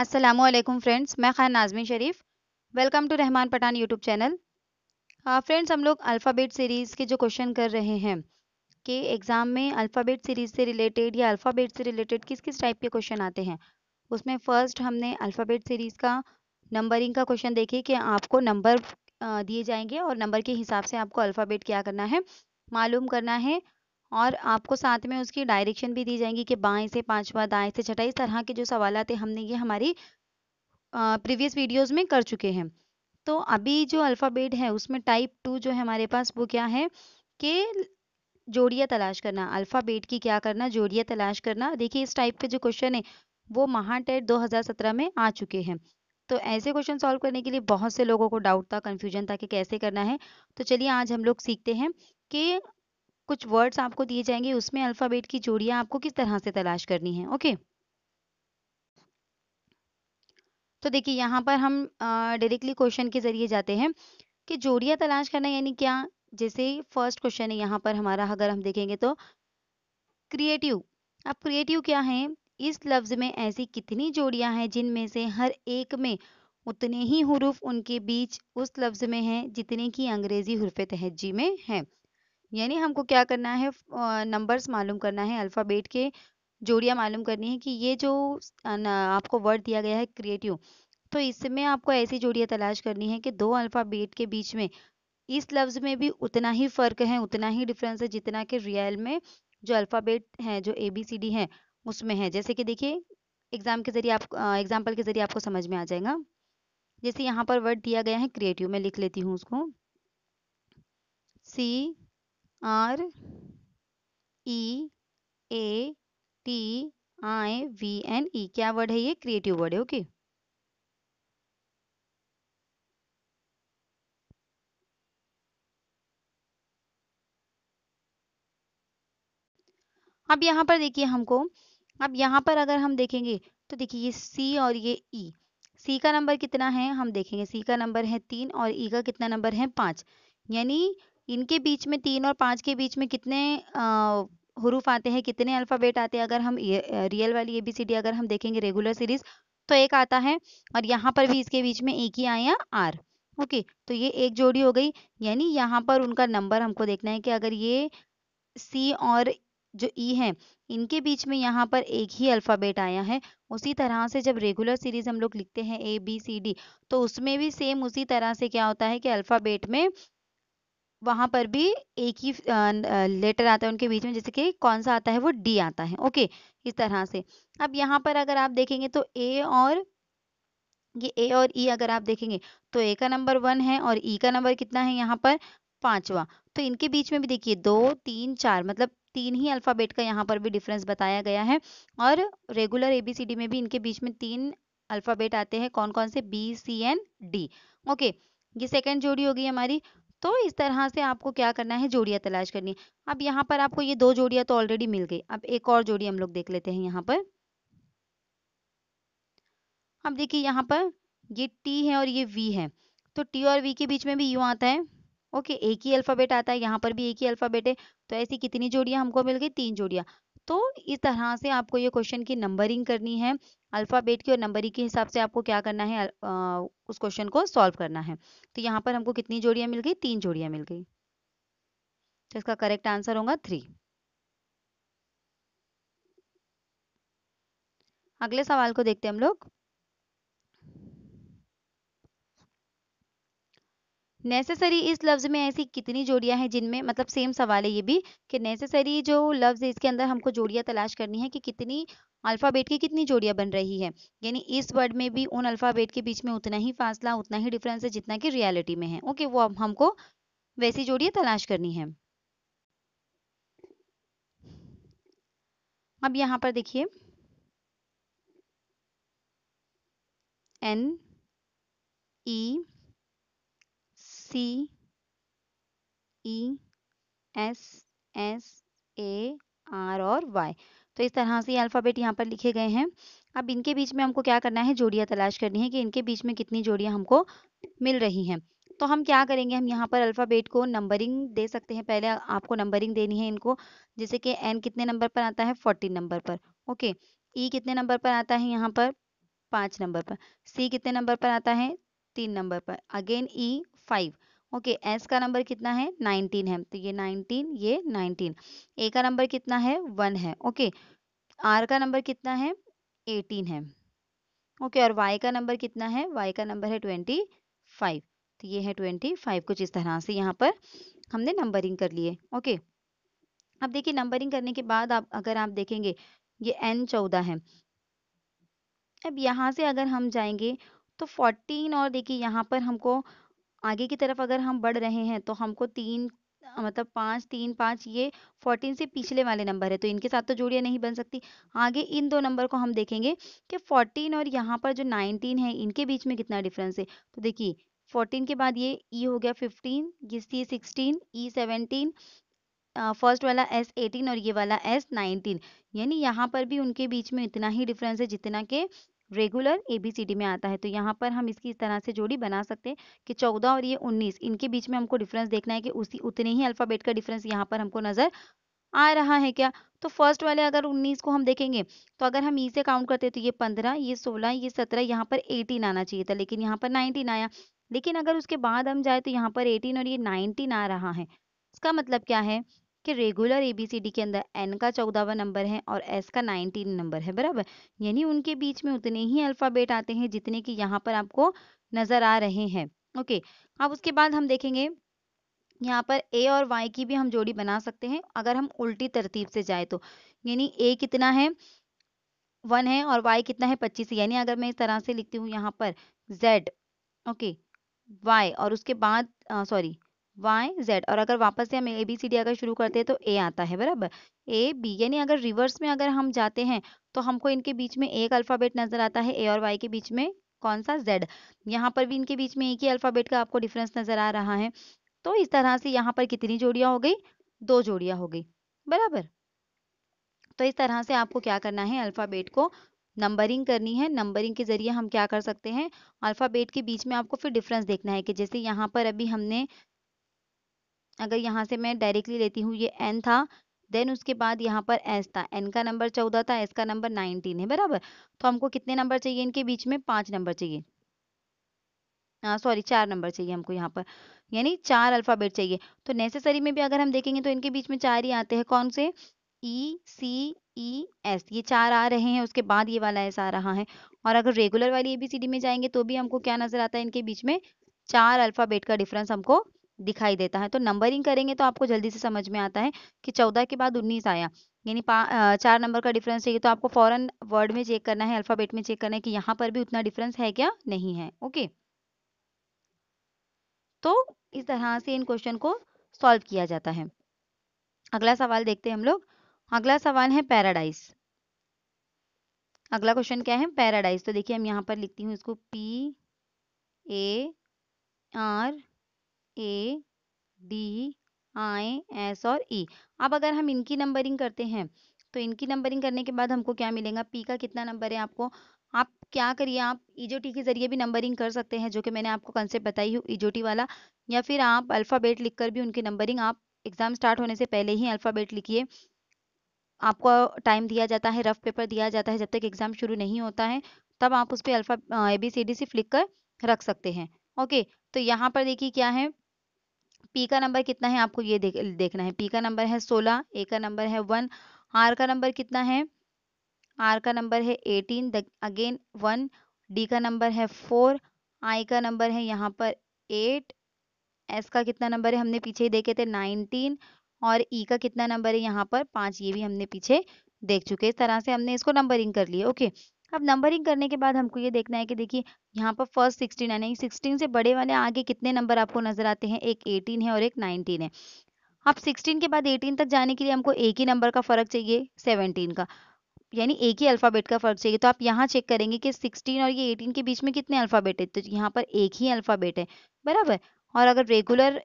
Aslam friends मैं Khan Nazmi Sharif welcome to Rahman Pathan YouTube channel friends हम लोग अल्फ़ाबेट सीरीज़ के जो क्वेश्चन कर रहे हैं कि एग्ज़ाम में अल्फ़ाबेट सीरीज़ से रिलेटेड या अल्फ़ाबेट से रिलेटेड किस किस टाइप के क्वेश्चन आते हैं उसमें फ़र्स्ट हमने अल्फ़ाबेट सीरीज़ का नंबरिंग का क्वेश्चन देखे कि आपको नंबर uh, दिए जाएंगे और नंबर के हिसाब से आपको अल्फ़ाबेट क्या करना है मालूम करना है और आपको साथ में उसकी डायरेक्शन भी दी जाएंगी कि बाएं से पांचवा दाएं से छठा इस तरह के जो सवाल आते हैं हमने ये हमारी प्रीवियस वीडियोस में कर चुके हैं तो अभी जो अल्फ़ाबेट है उसमें टाइप टू जो है हमारे पास वो क्या है कि जोड़िया तलाश करना अल्फ़ाबेट की क्या करना जोड़िया तलाश करना देखिए इस टाइप के जो क्वेश्चन है वो महाटेट 2017 में आ चुके हैं तो ऐसे क्वेश्चन सॉल्व करने के लिए बहुत से लोगों को डाउट था कन्फ्यूजन था कि कैसे करना है तो चलिए आज हम लोग सीखते हैं कि कुछ वर्ड्स आपको दिए जाएंगे उसमें अल्फ़ाबेट की जोड़ियां आपको किस तरह से तलाश करनी है ओके तो देखिए यहाँ पर हम डायरेक्टली क्वेश्चन के ज़रिए जाते हैं कि जोड़ियां तलाश करना यानी क्या जैसे फर्स्ट क्वेश्चन है यहाँ पर हमारा अगर हम देखेंगे तो क्रिएटिव अब क्रिएटिव क्या है इस लफ्ज़ में ऐसी कितनी जोड़ियां हैं जिनमें से हर एक में उतने ही हरूफ उनके बीच उस लफ्ज़ में हैं जितने की अंग्रेज़ी हरफ तहजी में हैं यानी हमको क्या करना है नंबर्स मालूम करना है अल्फ़ाबेट के जोड़ियाँ मालूम करनी है कि ये जो आपको वर्ड दिया गया है क्रिएटिव तो इसमें आपको ऐसी जोड़ियाँ तलाश करनी है कि दो अल्फ़ाबेट के बीच में इस लफ्ज़ में भी उतना ही फ़र्क है उतना ही डिफरेंस है जितना कि रियल में जो अल्फ़ाबेट है जो ए बी सी डी है उसमें है जैसे कि देखिए एग्ज़ाम के ज़रिए आप एग्ज़ाम्पल के ज़रिए आपको समझ में आ जाएगा जैसे यहाँ पर वर्ड दिया गया है क्रिएटिव मैं लिख लेती हूँ उसको C R E A T I V N E क्या वर्ड है ये क्रिएटिव वर्ड है ओके अब यहाँ पर देखिए हमको अब यहाँ पर अगर हम देखेंगे तो देखिए ये सी और ये ई सी का नंबर कितना है हम देखेंगे सी का नंबर है तीन और ई का कितना नंबर है पांच यानी इनके बीच में तीन और पाँच के बीच में कितने हरूफ आते हैं कितने अल्फ़ाबेट आते हैं अगर हम रियल वाली ए बी सी डी अगर हम देखेंगे रेगुलर सीरीज तो एक आता है और यहाँ पर भी इसके बीच में एक ही आया आर ओके तो ये एक जोड़ी हो गई यानी यहाँ पर उनका नंबर हमको देखना है कि अगर ये सी और जो ई e है इनके बीच में यहाँ पर एक ही अल्फ़ाबेट आया है उसी तरह से जब रेगुलर सीरीज हम लोग लिखते हैं ए बी सी डी तो उसमें भी सेम उसी तरह से क्या होता है कि अल्फ़ाबेट में वहां पर भी एक ही लेटर आता है उनके बीच में जैसे कि कौन सा आता है वो डी आता है ओके इस तरह से अब यहाँ पर अगर आप देखेंगे तो ए और ये ए और ई अगर आप देखेंगे तो ए का नंबर वन है और ई का नंबर कितना है यहाँ पर पांचवा तो इनके बीच में भी देखिए दो तीन चार मतलब तीन ही अल्फ़ाबेट का यहाँ पर भी डिफरेंस बताया गया है और रेगुलर एबीसीडी में भी इनके बीच में तीन अल्फ़ाबेट आते हैं कौन कौन से B C N D okay ये सेकेंड जोड़ी होगी हमारी तो इस तरह से आपको क्या करना है जोड़िया तलाश करनी है अब यहाँ पर आपको ये दो जोड़िया तो ऑलरेडी मिल गई अब एक और जोड़ी हम लोग देख लेते हैं यहाँ पर अब देखिए यहाँ पर ये टी है और ये वी है तो टी और वी के बीच में भी यू आता है ओके एक ही अल्फ़ाबेट आता है यहाँ पर भी एक ही अल्फ़ाबेट है तो ऐसी कितनी जोड़िया हमको मिल गई तीन जोड़िया तो इस तरह से आपको ये क्वेश्चन की नंबरिंग करनी है अल्फ़ाबेट की और नंबरिंग के हिसाब से आपको क्या करना है उस क्वेश्चन को सॉल्व करना है तो यहाँ पर हमको कितनी जोड़ियां मिल गई तीन जोड़िया मिल गई तो इसका करेक्ट आंसर होगा थ्री अगले सवाल को देखते हैं हम लोग नेसेसरी इस लफ्ज़ में ऐसी कितनी जोड़ियां हैं जिनमें मतलब सेम सवाल है ये भी कि नेसेसरी जो लफ्ज़ है इसके अंदर हमको जोड़ियां तलाश करनी है कि कितनी अल्फ़ाबेट की कितनी जोड़ियां बन रही है यानी इस वर्ड में भी उन अल्फ़ाबेट के बीच में उतना ही फासला उतना ही डिफरेंस है जितना कि रियलिटी में है ओके वो अब हमको वैसी जोड़ियां तलाश करनी है अब यहां पर देखिए N E e, C E S S A R और वाई तो इस तरह से ये अल्फ़ाबेट यहाँ पर लिखे गए हैं अब इनके बीच में हमको क्या करना है जोड़ियाँ तलाश करनी है कि इनके बीच में कितनी जोड़ियाँ हमको मिल रही हैं तो हम क्या करेंगे हम यहाँ पर अल्फ़ाबेट को नंबरिंग दे सकते हैं पहले आपको नंबरिंग देनी है इनको जैसे कि एन कितने नंबर पर आता है फोर्टीन नंबर पर ओके ई e कितने नंबर पर आता है यहाँ पर पाँच नंबर पर सी कितने नंबर पर आता है तीन नंबर पर again E e, five okay S का नंबर कितना है नाइनटीन है तो ये नाइनटीन ये नाइनटीन ए का नंबर कितना है वन है ओके आर का नंबर कितना है एटीन है ओके और वाई का नंबर कितना है वाई का नंबर है ट्वेंटी फाइव तो ये है ट्वेंटी फाइव कुछ इस तरह से यहाँ पर हमने नंबरिंग कर लिए ओके अब देखिए नंबरिंग करने के बाद आप अगर आप देखेंगे ये एन चौदह है अब यहाँ से अगर हम जाएंगे तो फोर्टीन और देखिए यहाँ पर हमको आगे की तरफ अगर हम बढ़ रहे हैं तो हमको तीन मतलब पाँच तीन पाँच ये फोर्टीन से पिछले वाले नंबर है तो इनके साथ तो जोड़ियाँ नहीं बन सकती आगे इन दो नंबर को हम देखेंगे कि फोर्टीन और यहाँ पर जो नाइनटीन है इनके बीच में कितना डिफरेंस है तो देखिए फोर्टीन के बाद ये ई e हो गया फिफ्टीन ये सिक्सटीन ई सेवनटीन फर्स्ट वाला एस एटीन और ये वाला एस नाइनटीन यानी यहाँ पर भी उनके बीच में इतना ही डिफरेंस है जितना के रेगुलर एबीसीडी में आता है तो यहाँ पर हम इसकी इस तरह से जोड़ी बना सकते हैं कि चौदह और ये उन्नीस इनके बीच में हमको डिफरेंस देखना है कि उसी उतने ही अल्फ़ाबेट का डिफरेंस यहाँ पर हमको नज़र आ रहा है क्या तो फर्स्ट वाले अगर 19 को हम देखेंगे तो अगर हम ई e से काउंट करते तो ये 15 ये 16 ये 17 यहाँ पर 18 आना चाहिए था लेकिन यहाँ पर 19 आया लेकिन अगर उसके बाद हम जाए तो यहाँ पर 18 और ये 19 आ रहा है इसका मतलब क्या है कि रेगुलर एबीसीडी के अंदर एन का चौदहवा नंबर है और एस का नाइनटीन नंबर है बराबर यानी उनके बीच में उतने ही अल्फ़ाबेट आते हैं जितने कि यहाँ पर आपको नज़र आ रहे हैं ओके अब उसके बाद हम देखेंगे यहाँ पर ए और वाई की भी हम जोड़ी बना सकते हैं अगर हम उल्टी तरतीब से जाए तो यानी ए कितना है वन है और वाई कितना है पच्चीस यानी अगर मैं इस तरह से लिखती हूँ यहाँ पर जेड ओके वाई और उसके बाद सॉरी वाई जेड और अगर वापस से हम ए बी सी डी अगर शुरू करते हैं तो ए आता है बराबर ए बी यानी अगर रिवर्स में अगर हम जाते हैं तो हमको इनके बीच में एक अल्फ़ाबेट नज़र आता है ए और वाई के बीच में कौन सा जेड यहाँ पर भी इनके बीच में एक ही अल्फ़ाबेट का आपको डिफरेंस नज़र आ रहा है तो इस तरह से यहाँ पर कितनी जोड़ियाँ हो गई दो जोड़ियाँ हो गई बराबर तो इस तरह से आपको क्या करना है अल्फ़ाबेट को नंबरिंग करनी है नंबरिंग के ज़रिए हम क्या कर सकते हैं अल्फ़ाबेट के बीच में आपको फिर डिफरेंस देखना है कि जैसे यहाँ पर अभी हमने अगर यहाँ से मैं डायरेक्टली लेती हूँ ये एन था देन उसके बाद यहाँ पर एस था एन का नंबर चौदह था एस का नंबर नाइनटीन है बराबर तो हमको कितने नंबर चाहिए इनके बीच में पाँच नंबर चाहिए सॉरी हाँ, चार नंबर चाहिए हमको यहाँ पर यानी चार अल्फ़ाबेट चाहिए तो नेसेसरी में भी अगर हम देखेंगे तो इनके बीच में चार ही आते हैं कौन से ई सी ई एस ये चार आ रहे हैं उसके बाद ये वाला एस आ रहा है और अगर रेगुलर वाली ए बी सी डी में जाएंगे तो भी हमको क्या नज़र आता है इनके बीच में चार अल्फ़ाबेट का डिफरेंस हमको दिखाई देता है तो नंबरिंग करेंगे तो आपको जल्दी से समझ में आता है कि चौदह के बाद उन्नीस आया यानी चार नंबर का डिफरेंस चाहिए तो आपको फॉरन वर्ड में चेक करना है अल्फाबेट में चेक करना है कि यहाँ पर भी उतना डिफरेंस है क्या नहीं है ओके तो इस तरह से इन क्वेश्चन को सॉल्व किया जाता है अगला सवाल देखते हैं हम लोग अगला सवाल है पैराडाइज अगला क्वेश्चन क्या है पैराडाइज तो देखिए हम यहाँ पर लिखती हूँ इसको P A R A D I S और ई e. अब अगर हम इनकी नंबरिंग करते हैं तो इनकी नंबरिंग करने के बाद हमको क्या मिलेगा पी का कितना नंबर है आपको आप क्या करिए आप ईजोटी e के ज़रिए भी नंबरिंग कर सकते हैं जो कि मैंने आपको कंसेप्ट बताई हूँ ईजोटी e वाला या फिर आप अल्फ़ाबेट लिखकर भी उनकी नंबरिंग आप एग्ज़ाम स्टार्ट होने से पहले ही अल्फ़ाबेट लिखिए आपको टाइम दिया जाता है रफ पेपर दिया जाता है जब तक एग्ज़ाम शुरू नहीं होता है तब आप उस पर alpha A B C D सिर्फ लिख कर रख सकते हैं ओके तो यहाँ पर देखिए क्या है पी का नंबर कितना है आपको ये देख देखना है पी का नंबर है सोलह ए का नंबर है वन आर का नंबर कितना है आर का नंबर है एटीन अगेन वन डी का नंबर है फोर आई का नंबर है यहाँ पर एट एस का कितना नंबर है हमने पीछे ही देखे थे नाइनटीन और ई e का कितना नंबर है यहाँ पर पाँच ये भी हमने पीछे देख चुके इस तरह से हमने इसको नंबरिंग कर लिया ओके अब नंबरिंग करने के बाद हमको ये देखना है कि देखिए यहाँ पर फर्स्ट सिक्सटीन है सिक्सटीन से बड़े वाले आगे कितने नंबर आपको नजर आते हैं एक एटीन है और एक नाइनटीन है अब सिक्सटीन के बाद एटीन तक जाने के लिए हमको एक ही नंबर का फर्क चाहिए सेवनटीन का यानी एक ही अल्फ़ाबेट का फ़र्क चाहिए तो आप यहाँ चेक करेंगे कि सिक्सटीन और ये एटीन के बीच में कितने अल्फ़ाबेट है तो यहाँ पर एक ही अल्फ़ाबेट है बराबर और अगर रेगुलर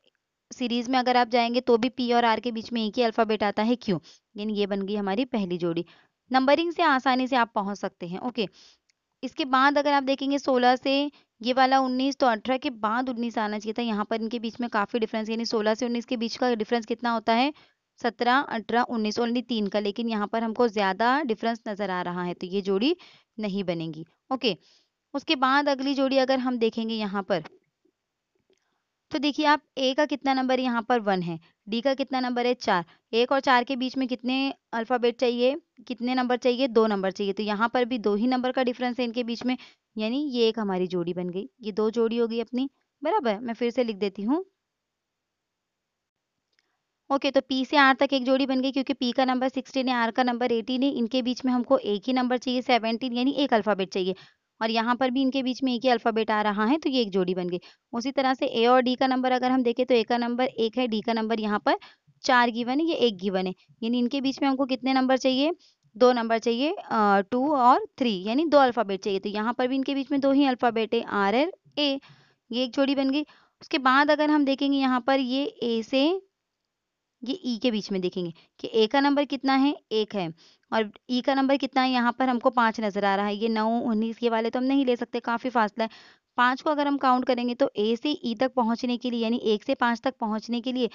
सीरीज़ में अगर आप जाएंगे तो भी पी और आर के बीच में एक ही अल्फ़ाबेट आता है क्यों यानी ये बन गई हमारी पहली जोड़ी नंबरिंग से आसानी से आप पहुंच सकते हैं ओके इसके बाद अगर आप देखेंगे 16 से ये वाला 19 तो 18 के बाद 19 आना चाहिए था यहाँ पर इनके बीच में काफ़ी डिफरेंस यानी 16 से 19 के बीच का डिफरेंस कितना होता है 17, 18, 19 ओनली तीन का लेकिन यहाँ पर हमको ज़्यादा डिफरेंस नज़र आ रहा है तो ये जोड़ी नहीं बनेगी ओके उसके बाद अगली जोड़ी अगर हम देखेंगे यहाँ पर तो देखिए आप ए का कितना नंबर यहाँ पर वन है डी का कितना नंबर है चार एक और चार के बीच में कितने अल्फ़ाबेट चाहिए कितने नंबर चाहिए दो नंबर चाहिए तो यहाँ पर भी दो ही नंबर का डिफरेंस है इनके बीच में यानी ये एक हमारी जोड़ी बन गई ये दो जोड़ी होगी अपनी बराबर मैं फिर से लिख देती हूँ ओके तो पी से आर तक एक जोड़ी बन गई क्योंकि पी का नंबर सिक्सटीन है आर का नंबर एटीन है इनके बीच में हमको एक ही नंबर चाहिए सेवनटीन यानी एक अल्फ़ाबेट चाहिए और यहाँ पर भी इनके बीच में एक ही अल्फ़ाबेट आ रहा है तो ये एक जोड़ी बन गई उसी तरह से ए और डी का नंबर अगर हम देखें तो ए का नंबर एक है डी का नंबर यहाँ पर चार गिवन है ये एक गिवन है यानी इनके बीच में हमको कितने नंबर चाहिए दो नंबर चाहिए टू और थ्री यानी दो अल्फ़ाबेट चाहिए तो यहाँ पर भी इनके बीच में दो ही अल्फ़ाबेट है आर एर ए ये एक जोड़ी बन गई उसके बाद अगर हम देखेंगे यहाँ पर ये ए से ये ई e के बीच में देखेंगे कि ए का नंबर कितना है एक है और ई e का नंबर कितना है यहाँ पर हमको पाँच नज़र आ रहा है ये नौ उन्नीस ये वाले तो हम नहीं ले सकते काफ़ी फासला है पाँच को अगर हम काउंट करेंगे तो ए से ई e तक पहुँचने के लिए यानी एक से पाँच तक पहुँचने के लिए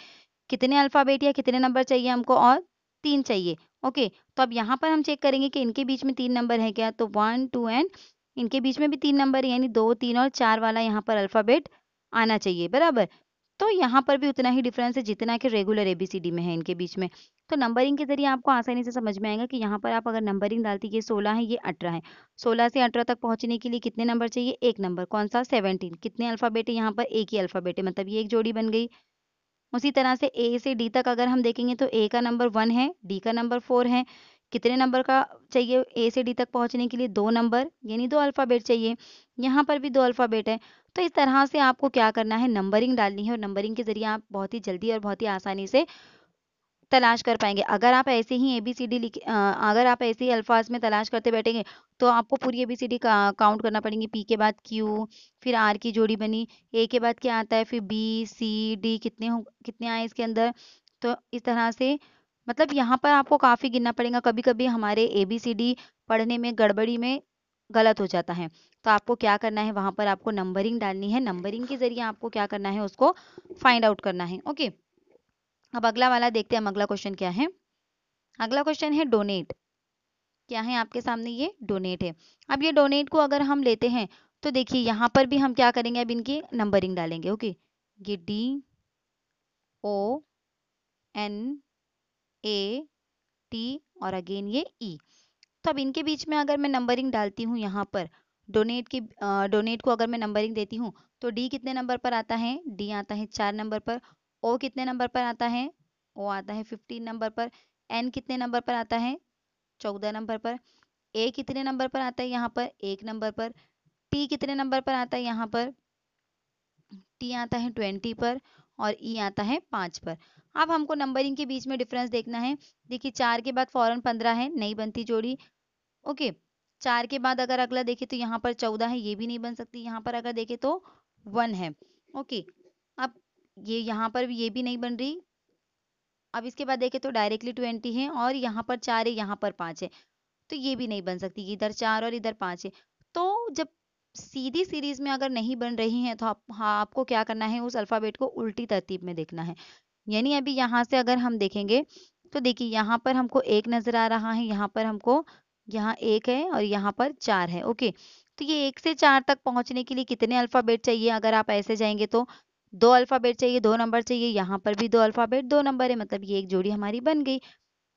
कितने अल्फ़ाबेट या कितने नंबर चाहिए हमको और तीन चाहिए ओके तो अब यहाँ पर हम चेक करेंगे कि इनके बीच में तीन नंबर है क्या तो वन टू एंड इनके बीच में भी तीन नंबर यानी दो तीन और चार वाला यहाँ पर अल्फ़ाबेट आना चाहिए बराबर तो यहाँ पर भी उतना ही डिफरेंस है जितना कि रेगुलर एबीसीडी में है इनके बीच में तो नंबरिंग के जरिए आपको आसानी से समझ में आएगा कि यहाँ पर आप अगर नंबरिंग डालती ये सोलह है ये अठारह है सोलह से अठारह तक पहुँचने के लिए कितने नंबर चाहिए एक नंबर कौन सा सेवनटीन कितने अल्फ़ाबेट है यहाँ पर एक ही अल्फ़ाबेट है मतलब ये एक जोड़ी बन गई उसी तरह से ए से डी तक अगर हम देखेंगे तो ए का नंबर वन है डी का नंबर फोर है कितने नंबर का चाहिए ए से डी तक पहुंचने के लिए दो नंबर यानी दो अल्फ़ाबेट चाहिए यहाँ पर भी दो अल्फ़ाबेट है तो इस तरह से आपको क्या करना है नंबरिंग डालनी है और नंबरिंग के ज़रिए आप बहुत ही जल्दी और बहुत ही आसानी से तलाश कर पाएंगे अगर आप ऐसे ही ए बी सी डी लिख अगर आप ऐसे ही अल्फाज में तलाश करते बैठेंगे तो आपको पूरी A B C D count करना पड़ेंगे पी के बाद क्यू फिर आर की जोड़ी बनी ए के बाद क्या आता है फिर बी सी डी कितने कितने आए इसके अंदर तो इस तरह से मतलब यहाँ पर आपको काफ़ी गिनना पड़ेगा कभी कभी हमारे ए बी सी डी पढ़ने में गड़बड़ी में गलत हो जाता है तो आपको क्या करना है वहां पर आपको नंबरिंग डालनी है नंबरिंग के जरिए आपको क्या करना है उसको फाइंड आउट करना है ओके अब अगला वाला देखते हैं हम अगला क्वेश्चन क्या है अगला क्वेश्चन है डोनेट क्या है आपके सामने ये डोनेट है अब ये डोनेट को अगर हम लेते हैं तो देखिए यहाँ पर भी हम क्या करेंगे अब इनकी नंबरिंग डालेंगे ओके ये D O N A T और अगेन ये ई e. तो अब इनके बीच में अगर मैं नंबरिंग डालती हूँ यहाँ पर डोनेट की डोनेट को अगर मैं नंबरिंग देती हूँ तो डी कितने नंबर पर आता है डी आता है चार नंबर पर ओ कितने नंबर पर आता है ओ आता है फिफ्टीन नंबर पर एन कितने नंबर पर आता है चौदह नंबर पर ए कितने नंबर पर आता है यहाँ पर एक नंबर पर टी कितने नंबर पर आता है यहाँ पर टी आता है ट्वेंटी पर और ई e आता है पाँच पर अब हमको नंबरिंग के बीच में डिफरेंस देखना है देखिए चार के बाद फौरन पंद्रह है नहीं बनती जोड़ी ओके चार के बाद अगर अगला देखे तो यहाँ पर चौदह है ये भी नहीं बन सकती यहाँ पर अगर देखे तो वन है ओके अब ये यहाँ पर ये भी नहीं बन रही अब इसके बाद देखे तो डायरेक्टली ट्वेंटी है और यहाँ पर चार है यहाँ पर पांच है तो ये भी नहीं बन सकती इधर चार और इधर पांच है तो जब सीधी सीरीज में अगर नहीं बन रही हैं तो आप हाँ आपको क्या करना है उस अल्फ़ाबेट को उल्टी तरतीब में देखना है यानी अभी यहाँ से अगर हम देखेंगे तो देखिए यहाँ पर हमको एक नज़र आ रहा है यहाँ पर हमको यहाँ एक है और यहाँ पर चार है ओके तो ये एक से चार तक पहुंचने के लिए कितने अल्फ़ाबेट चाहिए अगर आप ऐसे जाएंगे तो दो अल्फ़ाबेट चाहिए दो नंबर चाहिए यहाँ पर भी दो अल्फ़ाबेट दो नंबर है मतलब ये एक जोड़ी हमारी बन गई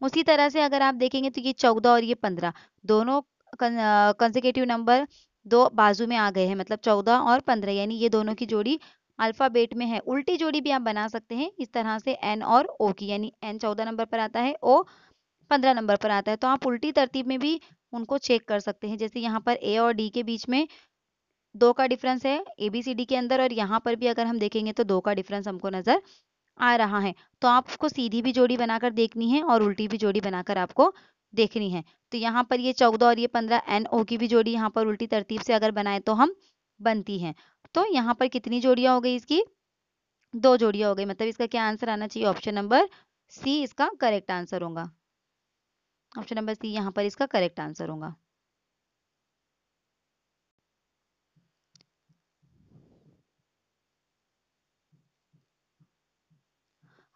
उसी तरह से अगर आप देखेंगे तो ये चौदह और ये पंद्रह दोनों कंसेकेटिव नंबर दो बाजू में आ गए हैं मतलब चौदह और पंद्रह यानी ये दोनों की जोड़ी अल्फ़ाबेट में है उल्टी जोड़ी भी आप बना सकते हैं इस तरह से एन और ओ की यानी एन चौदह नंबर पर आता है ओ पंद्रह नंबर पर आता है तो आप उल्टी तरतीब में भी उनको चेक कर सकते हैं जैसे यहाँ पर ए और डी के बीच में दो का डिफरेंस है ए बी सी डी के अंदर और यहाँ पर भी अगर हम देखेंगे तो दो का डिफरेंस हमको नज़र आ रहा है तो आपको सीधी भी जोड़ी बनाकर देखनी है और उल्टी भी जोड़ी बनाकर आपको देखनी है तो यहाँ पर ये चौदह और ये पंद्रह एन ओ की भी जोड़ी यहाँ पर उल्टी तरतीब से अगर बनाए तो हम बनती है तो यहाँ पर कितनी जोड़िया हो गई इसकी दो जोड़िया हो गई मतलब इसका क्या आंसर आना चाहिए ऑप्शन नंबर सी इसका करेक्ट आंसर होगा ऑप्शन नंबर सी यहाँ पर इसका करेक्ट आंसर होगा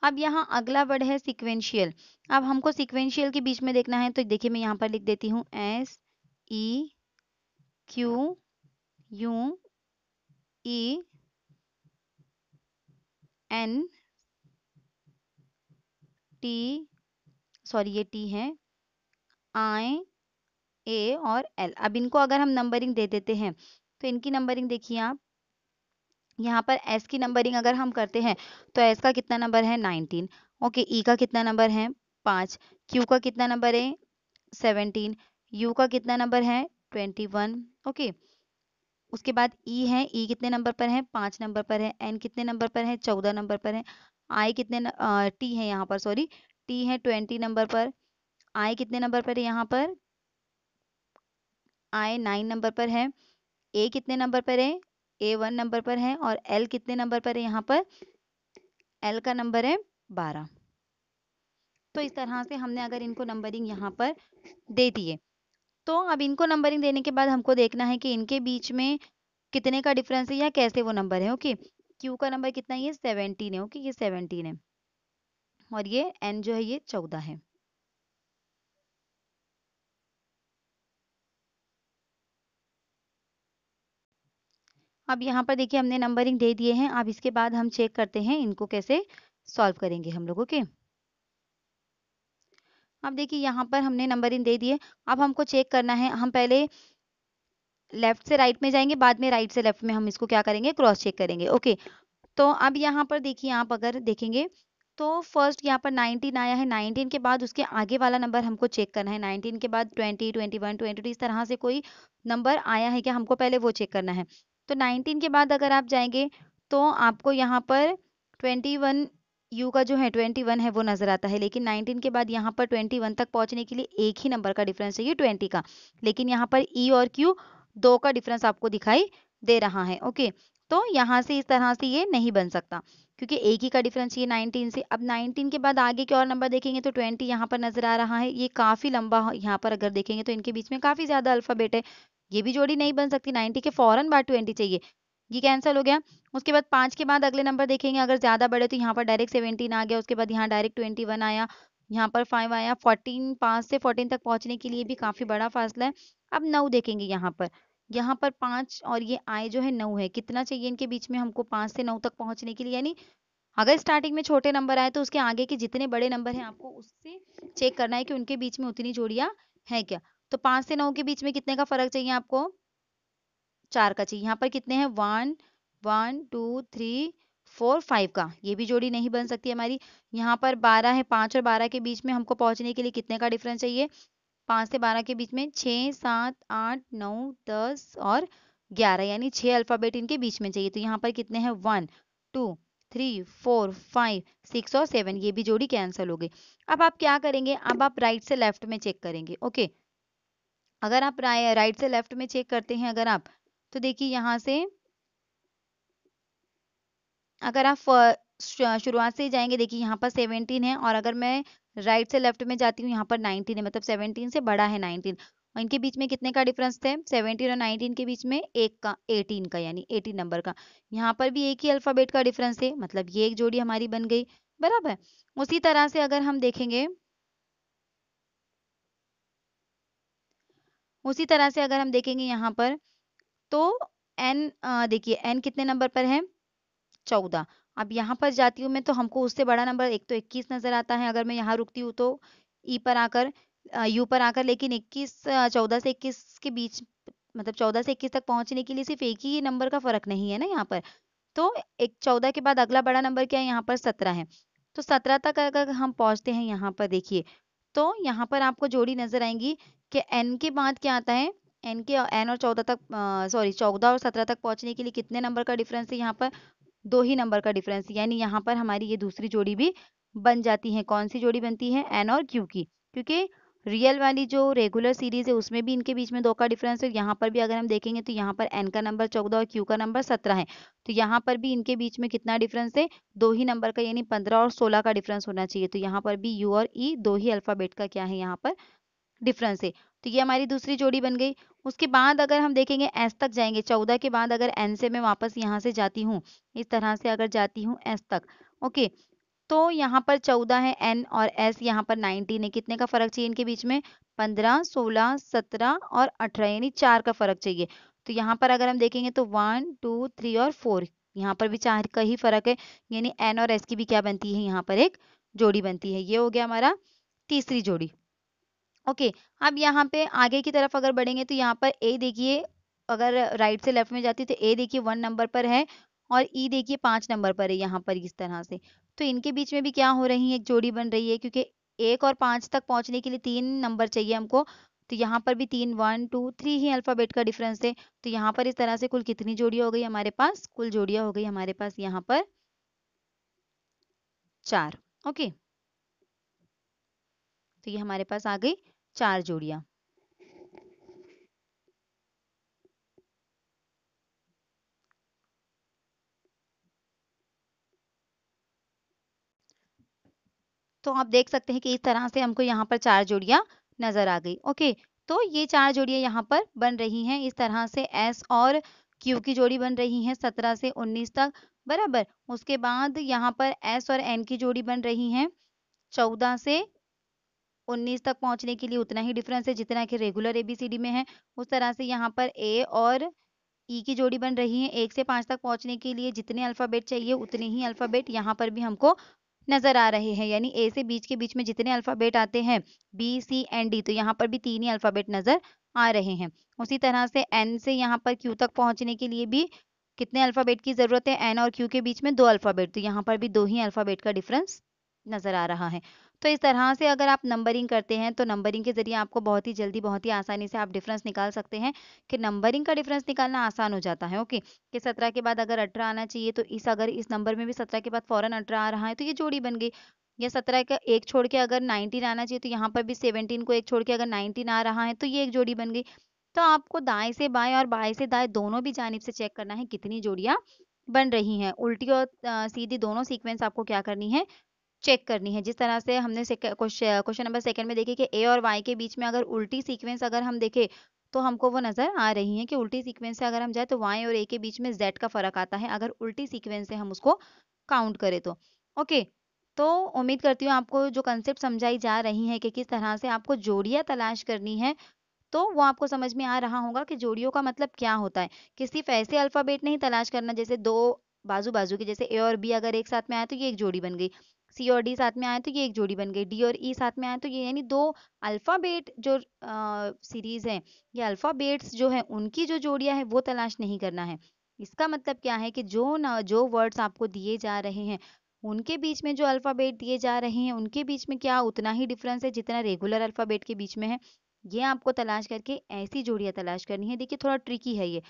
अब यहाँ अगला वर्ड है सिक्वेंशियल अब हमको सिक्वेंशियल के बीच में देखना है तो देखिए मैं यहाँ पर लिख देती हूँ S E Q U E N T sorry ये T है आई ए और एल अब इनको अगर हम नंबरिंग दे देते हैं तो इनकी नंबरिंग देखिए आप यहाँ पर एस की नंबरिंग अगर हम करते हैं तो एस का कितना नंबर है नाइनटीन ओके ई का कितना नंबर है पाँच क्यू का कितना नंबर है 17 यू का कितना नंबर है ट्वेंटी वन ओके उसके बाद ई e है ई e कितने नंबर पर है पाँच नंबर पर है एन कितने नंबर पर है चौदह नंबर पर है आई कितने टी है यहाँ पर सॉरी टी है ट्वेंटी नंबर पर आई कितने नंबर पर है यहाँ पर आई नाइन नंबर पर है ए कितने नंबर पर है ए वन नंबर पर है और एल कितने नंबर पर है यहाँ पर एल का नंबर है बारह तो इस तरह से हमने अगर इनको नंबरिंग यहाँ पर दे दिए तो अब इनको नंबरिंग देने के बाद हमको देखना है कि इनके बीच में कितने का डिफरेंस है या कैसे वो नंबर है ओके क्यू का नंबर कितना है ये सेवनटीन है ओके ये सेवनटीन है और ये एन जो है ये चौदह है अब यहाँ पर देखिए हमने नंबरिंग दे दिए हैं अब इसके बाद हम चेक करते हैं इनको कैसे सॉल्व करेंगे हम लोग ओके okay? अब देखिए यहाँ पर हमने नंबर इन दे दिए अब हमको चेक करना है हम पहले लेफ्ट से राइट में जाएंगे बाद में राइट से लेफ्ट में हम इसको क्या करेंगे क्रॉस चेक करेंगे ओके तो अब यहाँ पर देखिए आप अगर देखेंगे तो फर्स्ट यहाँ पर 19 आया है 19 के बाद उसके आगे वाला नंबर हमको चेक करना है 19 के बाद 20, 21, 22 इस तरह से कोई नंबर आया है क्या हमको पहले वो चेक करना है तो 19 के बाद अगर आप जाएंगे तो आपको यहाँ पर 21 यू का जो है ट्वेंटी वन है वो नज़र आता है लेकिन नाइनटीन के बाद यहाँ पर ट्वेंटी वन तक पहुँचने के लिए एक ही नंबर का डिफरेंस चाहिए ट्वेंटी का लेकिन यहाँ पर ई e और क्यू दो का डिफरेंस आपको दिखाई दे रहा है ओके तो यहाँ से इस तरह से ये नहीं बन सकता क्योंकि एक ही का डिफरेंस ये 19 से अब 19 के बाद आगे के और नंबर देखेंगे तो 20 यहाँ पर नजर आ रहा है ये काफ़ी लंबा यहाँ पर अगर देखेंगे तो इनके बीच में काफ़ी ज़्यादा अल्फ़ाबेट है ये भी जोड़ी नहीं बन सकती 90 के फौरन बाद 20 चाहिए ये कैंसिल हो गया उसके बाद पांच के बाद अगले नंबर देखेंगे अगर ज़्यादा बड़े तो यहाँ पर डायरेक्ट सेवेंटीन आ गया उसके बाद यहाँ डायरेक्ट ट्वेंटी वन आया यहाँ पर फाइव आया फोर्टीन पांच से फोर्टीन तक पहुंचने के लिए भी काफ़ी बड़ा फासला है अब नौ देखेंगे यहाँ पर यहाँ पर पांच और ये आय जो है नौ है कितना चाहिए इनके बीच में हमको पांच से नौ तक पहुंचने के लिए यानी अगर स्टार्टिंग में छोटे नंबर आए तो उसके आगे के जितने बड़े नंबर हैं आपको उससे चेक करना है कि उनके बीच में उतनी जोड़िया हैं क्या तो पांच से नौ के बीच में कितने का फर्क चाहिए आपको चार का चाहिए यहाँ पर कितने हैं one one two three four five का ये भी जोड़ी नहीं बन सकती हमारी यहाँ पर बारह है पांच और बारह के बीच में हमको पहुंचने के लिए कितने का डिफरेंस चाहिए पांच से बारह के बीच में छ सात आठ नौ दस और ग्यारह यानी छह अल्फ़ाबेट इनके बीच में चाहिए तो यहाँ पर कितने हैं one two three four five six और सेवन ये भी जोड़ी कैंसिल हो गई अब आप क्या करेंगे अब आप राइट से लेफ्ट में चेक करेंगे ओके अगर आप राइट से लेफ्ट में चेक करते हैं अगर आप तो देखिए यहाँ से अगर आप शुरुआत से ही जाएंगे देखिए यहाँ पर सेवनटीन है और अगर मैं राइट से लेफ्ट में जाती हूँ यहाँ पर नाइनटीन है मतलब सेवनटीन से बड़ा है नाइनटीन और इनके बीच में कितने का डिफरेंस थे सेवनटीन और नाइनटीन के बीच में एक का एटीन का यानी एटीन नंबर का यहाँ पर भी एक ही अल्फ़ाबेट का डिफरेंस है मतलब ये एक जोड़ी हमारी बन गई बराबर उसी तरह से अगर हम देखेंगे उसी तरह से अगर हम देखेंगे यहाँ पर तो एन देखिए एन कितने नंबर पर है चौदह अब यहाँ पर जाती हूँ मैं तो हमको उससे बड़ा नंबर एक तो इक्कीस नज़र आता है अगर मैं यहाँ रुकती हूँ तो ई e पर आकर यू पर आकर लेकिन इक्कीस चौदह से इक्कीस के बीच मतलब चौदह से इक्कीस तक पहुँचने के लिए सिर्फ एक ही नंबर का फ़र्क नहीं है ना यहाँ पर तो एक चौदह के बाद अगला बड़ा नंबर क्या है यहाँ पर सत्रह है तो सत्रह तक अगर हम पहुँचते हैं यहाँ पर देखिए तो यहाँ पर आपको जोड़ी नज़र आएंगी कि एन के बाद क्या आता है एन के एन और चौदह तक सॉरी चौदह और सत्रह तक पहुंचने के लिए कितने नंबर का डिफरेंस है यहाँ पर दो ही नंबर का डिफरेंस यानी यहाँ पर हमारी ये दूसरी जोड़ी भी बन जाती है कौन सी जोड़ी बनती है एन और क्यू की क्योंकि रियल वाली जो रेगुलर सीरीज है उसमें भी इनके बीच में दो का डिफरेंस है यहाँ पर भी अगर हम देखेंगे तो यहाँ पर एन का नंबर चौदह और क्यू का नंबर सत्रह है तो यहाँ पर भी इनके बीच में कितना डिफरेंस है दो ही नंबर का यानी पंद्रह और सोलह का डिफरेंस होना चाहिए तो यहाँ पर भी यू और ई e दो ही अल्फाबेट का क्या है यहाँ पर डिफरेंस है तो ये हमारी दूसरी जोड़ी बन गई उसके बाद अगर हम देखेंगे एस तक जाएंगे चौदह के बाद अगर एन से मैं वापस यहाँ से जाती हूँ इस तरह से अगर जाती हूँ एस तक ओके तो यहाँ पर चौदह है एन और एस यहाँ पर नाइनटीन है कितने का फर्क चाहिए इनके बीच में पंद्रह सोलह सत्रह और अठारह यानी चार का फर्क चाहिए तो यहाँ पर अगर हम देखेंगे तो वन टू थ्री और फोर यहाँ पर भी चार का ही फर्क है यानी एन और एस की भी क्या बनती है यहाँ पर एक जोड़ी बनती है ये हो गया हमारा तीसरी जोड़ी ओके अब यहाँ पे आगे की तरफ अगर बढ़ेंगे तो यहाँ पर ए देखिए अगर राइट से लेफ्ट में जाती है तो ए देखिए वन नंबर पर है और ई e देखिए पांच नंबर पर है यहाँ पर इस तरह से तो इनके बीच में भी क्या हो रही है एक जोड़ी बन रही है क्योंकि एक और पांच तक पहुंचने के लिए तीन नंबर चाहिए हमको तो यहाँ पर भी तीन वन टू थ्री ही अल्फ़ाबेट का डिफरेंस है तो यहाँ पर इस तरह से कुल कितनी जोड़ियाँ हो गई हमारे पास कुल जोड़िया हो गई हमारे पास यहाँ पर चार ओके तो ये हमारे पास आ गई चार जोड़िया तो आप देख सकते हैं कि इस तरह से हमको यहाँ पर चार जोड़िया नजर आ गई ओके तो ये चार जोड़िया यहाँ पर बन रही हैं इस तरह से एस और क्यू की जोड़ी बन रही है सत्रह से उन्नीस तक बराबर उसके बाद यहाँ पर एस और एन की जोड़ी बन रही है चौदह से उन्नीस तक पहुंचने के लिए उतना ही डिफरेंस है जितना कि रेगुलर एबीसीडी में है उस तरह से यहाँ पर ए और ई e की जोड़ी बन रही है एक से पाँच तक पहुंचने के लिए जितने अल्फ़ाबेट चाहिए उतने ही अल्फ़ाबेट यहाँ पर भी हमको नज़र आ रहे हैं यानी ए से बीच के बीच में जितने अल्फ़ाबेट आते हैं बी सी एन डी तो यहाँ पर भी तीन ही अल्फ़ाबेट नज़र आ रहे हैं उसी तरह से एन से यहाँ पर क्यू तक पहुँचने के लिए भी कितने अल्फ़ाबेट की ज़रूरत है एन और क्यू के बीच में दो अल्फ़ाबेट तो यहाँ पर भी दो ही अल्फ़ाबेट का डिफरेंस नज़र आ रहा है तो इस तरह से अगर आप नंबरिंग करते हैं तो नंबरिंग के ज़रिए आपको बहुत ही जल्दी बहुत ही आसानी से आप डिफरेंस निकाल सकते हैं कि नंबरिंग का डिफरेंस निकालना आसान हो जाता है ओके कि सत्रह के बाद अगर अठारह आना चाहिए तो इस अगर इस नंबर में भी सत्रह के बाद फ़ौरन अठारह आ रहा है तो ये जोड़ी बन गई या सत्रह का एक छोड़ के अगर नाइनटीन आना चाहिए तो यहाँ पर भी सेवनटीन को एक छोड़ के अगर नाइनटीन आ रहा है तो ये एक जोड़ी बन गई तो आपको दाएं से बाएं और बाएं से दाएं दोनों भी जानब से चेक करना है कितनी जोड़ियां बन रही हैं उल्टी और सीधी दोनों सीक्वेंस आपको क्या करनी है चेक करनी है जिस तरह से हमने क्वेश्चन नंबर सेकंड में देखे कि ए और वाई के बीच में अगर उल्टी सीक्वेंस अगर हम देखें तो हमको वो नज़र आ रही है कि उल्टी सीक्वेंस से अगर हम जाए तो वाई और ए के बीच में जेड का फर्क आता है अगर उल्टी सीक्वेंस से हम उसको काउंट करें तो ओके तो उम्मीद करती हूँ आपको जो कंसेप्ट समझाई जा रही है कि किस तरह से आपको जोड़ियाँ तलाश करनी है तो वो आपको समझ में आ रहा होगा कि जोड़ियों का मतलब क्या होता है कि सिर्फ ऐसे अल्फ़ाबेट नहीं तलाश करना जैसे दो बाजू बाजू के जैसे ए और बी अगर एक साथ में आए तो ये एक जोड़ी बन गई सी और डी साथ में आए तो ये एक जोड़ी बन गई डी और ई e साथ में आए तो ये यानी दो अल्फ़ाबेट जो सीरीज है ये अल्फ़ाबेट्स जो है उनकी जो जोड़ियां है वो तलाश नहीं करना है इसका मतलब क्या है कि जो ना जो वर्ड्स आपको दिए जा रहे हैं उनके बीच में जो अल्फ़ाबेट दिए जा रहे हैं उनके बीच में क्या उतना ही डिफरेंस है जितना रेगुलर अल्फ़ाबेट के बीच में है ये आपको तलाश करके ऐसी जोड़ियाँ तलाश करनी है देखिए थोड़ा ट्रिकी है ये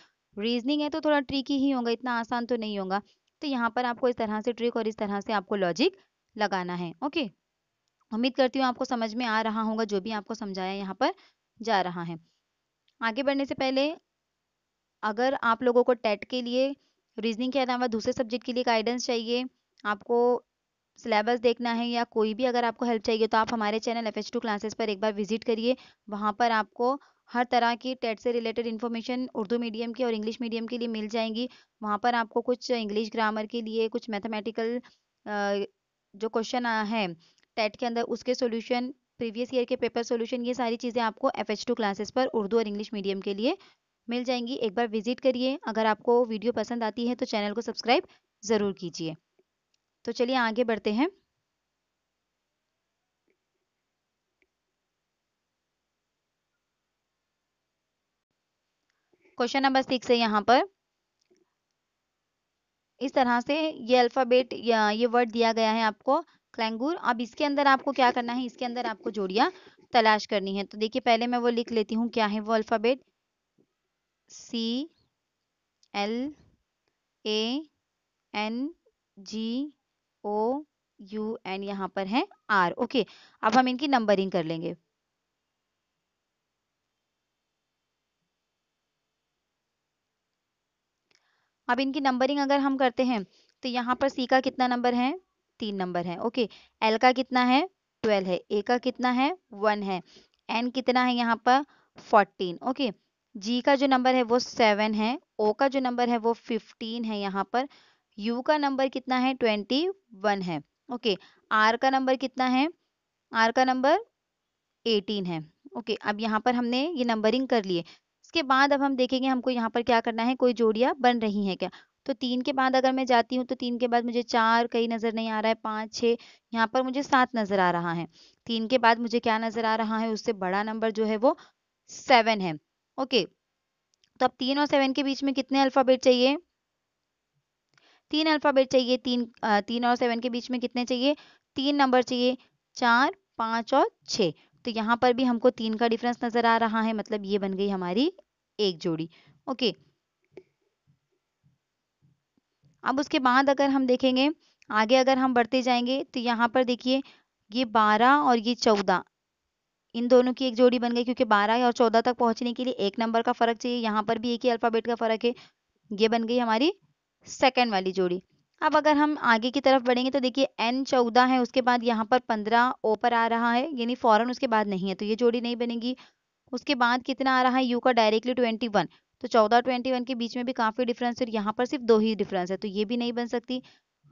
रीजनिंग है तो थोड़ा ट्रिकी ही होगा इतना आसान तो नहीं होगा तो यहाँ पर आपको इस तरह से ट्रिक और इस तरह से आपको लॉजिक लगाना है ओके उम्मीद करती हूँ आपको समझ में आ रहा होगा जो भी आपको समझाया यहाँ पर जा रहा है आगे बढ़ने से पहले अगर आप लोगों को टेट के लिए रीजनिंग के अलावा दूसरे सब्जेक्ट के लिए गाइडेंस चाहिए आपको सिलेबस देखना है या कोई भी अगर आपको हेल्प चाहिए तो आप हमारे channel F H two classes पर एक बार विजिट करिए वहाँ पर आपको हर तरह की टेट से रिलेटेड इन्फॉर्मेशन उर्दू मीडियम की और इंग्लिश मीडियम के लिए मिल जाएंगी वहाँ पर आपको कुछ इंग्लिश ग्रामर के लिए कुछ मैथमेटिकल जो क्वेश्चन है टेट के अंदर उसके सोल्यूशन प्रीवियस ईयर के पेपर सोल्यूशन ये सारी चीज़ें आपको एफ एच टू क्लासेस पर उर्दू और इंग्लिश मीडियम के लिए मिल जाएंगी एक बार विजिट करिए अगर आपको वीडियो पसंद आती है तो चैनल को सब्सक्राइब ज़रूर कीजिए तो चलिए आगे बढ़ते हैं क्वेश्चन नंबर सिक्स है यहाँ पर इस तरह से ये अल्फ़ाबेट ये वर्ड दिया गया है आपको क्लैंगूर अब इसके अंदर आपको क्या करना है इसके अंदर आपको जोड़िया तलाश करनी है तो देखिए पहले मैं वो लिख लेती हूँ क्या है वो alphabet C L A N G O U N यहाँ पर है आर ओके अब हम इनकी नंबरिंग कर लेंगे अब इनकी नंबरिंग अगर हम करते हैं तो यहाँ पर सी का कितना नंबर है तीन नंबर है ओके एल का कितना है ट्वेल्व है ए का कितना है वन है एन कितना है यहाँ पर फोर्टीन ओके जी का जो नंबर है वो सेवन है ओ का जो नंबर है वो फिफ्टीन है यहाँ पर यू का नंबर कितना है ट्वेंटी वन है ओके आर का नंबर कितना है आर का नंबर एटीन है ओके अब यहाँ पर हमने ये नंबरिंग कर लिए इसके बाद अब हम देखेंगे हमको यहाँ पर क्या करना है कोई जोड़ियाँ बन रही हैं क्या तो तीन के बाद अगर मैं जाती हूँ तो तीन के बाद मुझे चार कहीं नज़र नहीं आ रहा है पाँच छः यहाँ पर मुझे सात नज़र आ रहा है तीन के बाद मुझे क्या नज़र आ रहा है उससे बड़ा नंबर जो है वो सेवन है ओके तो अब तीन और सेवन के बीच में कितने अल्फ़ाबेट चाहिए तीन अल्फ़ाबेट चाहिए तीन तीन और सेवन के बीच में कितने चाहिए तीन नंबर चाहिए चार पाँच और छः तो यहाँ पर भी हमको तीन का डिफरेंस नजर आ रहा है मतलब ये बन गई हमारी एक जोड़ी ओके अब उसके बाद अगर हम देखेंगे आगे अगर हम बढ़ते जाएंगे तो यहाँ पर देखिए ये बारह और ये चौदह इन दोनों की एक जोड़ी बन गई क्योंकि बारह और चौदह तक पहुंचने के लिए एक नंबर का फर्क चाहिए यहाँ पर भी एक ही अल्फाबेट का फर्क है ये बन गई हमारी सेकेंड वाली जोड़ी अब अगर हम आगे की तरफ बढ़ेंगे तो देखिए एन चौदह है उसके बाद यहाँ पर पंद्रह ओ पर आ रहा है यानी फॉरन उसके बाद नहीं है तो ये जोड़ी नहीं बनेगी उसके बाद कितना आ रहा है यू का डायरेक्टली ट्वेंटी वन तो चौदह ट्वेंटी वन के बीच में भी काफ़ी डिफरेंस है यहाँ पर सिर्फ दो ही डिफरेंस है तो ये भी नहीं बन सकती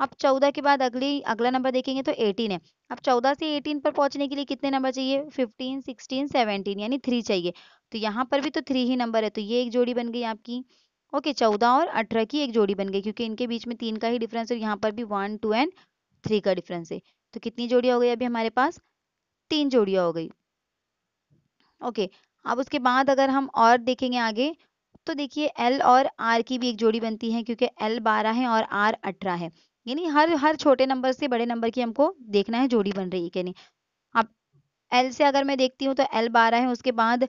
अब चौदह के बाद अगली अगला नंबर देखेंगे तो एटीन है अब चौदह से एटीन पर पहुंचने के लिए कितने नंबर चाहिए फिफ्टीन सिक्सटीन सेवनटीन यानी थ्री चाहिए तो यहाँ पर भी तो थ्री ही नंबर है तो ये एक जोड़ी बन गई आपकी ओके चौदह और अठारह की एक जोड़ी बन गई क्योंकि इनके बीच में तीन का ही डिफरेंस है यहाँ पर भी वन टू एंड थ्री का डिफरेंस है तो कितनी जोड़ियाँ हो गई अभी हमारे पास तीन जोड़ियाँ हो गई ओके अब उसके बाद अगर हम और देखेंगे आगे तो देखिए एल और आर की भी एक जोड़ी बनती है क्योंकि एल बारह है और आर अठारह है यानी हर हर छोटे नंबर से बड़े नंबर की हमको देखना है जोड़ी बन रही है कि नहीं एल से अगर मैं देखती हूँ तो एल बारह है उसके बाद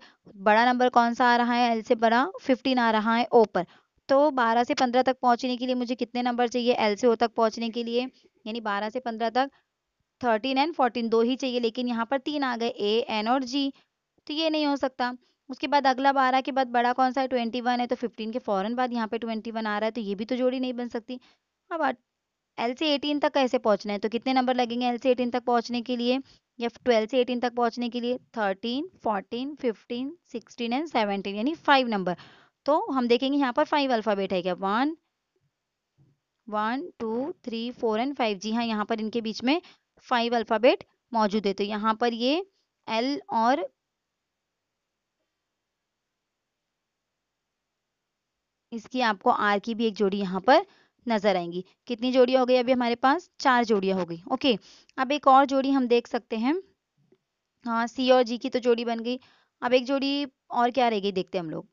बड़ा नंबर कौन सा आ रहा है एल से बड़ा फिफ्टीन आ रहा है ओ पर तो बारह से पंद्रह तक पहुँचने के लिए मुझे कितने नंबर चाहिए एल से ओ तक पहुँचने के लिए यानी बारह से पंद्रह तक थर्टीन एंड फोर्टीन दो ही चाहिए लेकिन यहाँ पर तीन आ गए ए एन और जी तो ये नहीं हो सकता उसके बाद अगला बारह के बाद बड़ा कौन सा है ट्वेंटी वन है तो फिफ्टीन के फ़ौरन बाद यहाँ पे ट्वेंटी वन आ रहा है तो ये भी तो जोड़ी नहीं बन सकती अब एल से एटीन तक कैसे पहुँचना है तो कितने नंबर लगेंगे एल से एटीन तक पहुँचने के लिए या ट्वेल्थ से एटीन तक पहुंचने के लिए thirteen fourteen fifteen sixteen and seventeen यानी फाइव नंबर तो हम देखेंगे यहाँ पर फाइव अल्फ़ाबेट है क्या one one two three four and five जी हाँ यहाँ पर इनके बीच में फाइव अल्फ़ाबेट मौजूद है तो यहाँ पर ये एल और इसकी आपको आर की भी एक जोड़ी यहाँ पर नजर आएंगी कितनी जोड़ियां हो गई अभी हमारे पास चार जोड़ियां हो गई ओके अब एक और जोड़ी हम देख सकते हैं हाँ सी और जी की तो जोड़ी बन गई अब एक जोड़ी और क्या रहेगी देखते हम लोग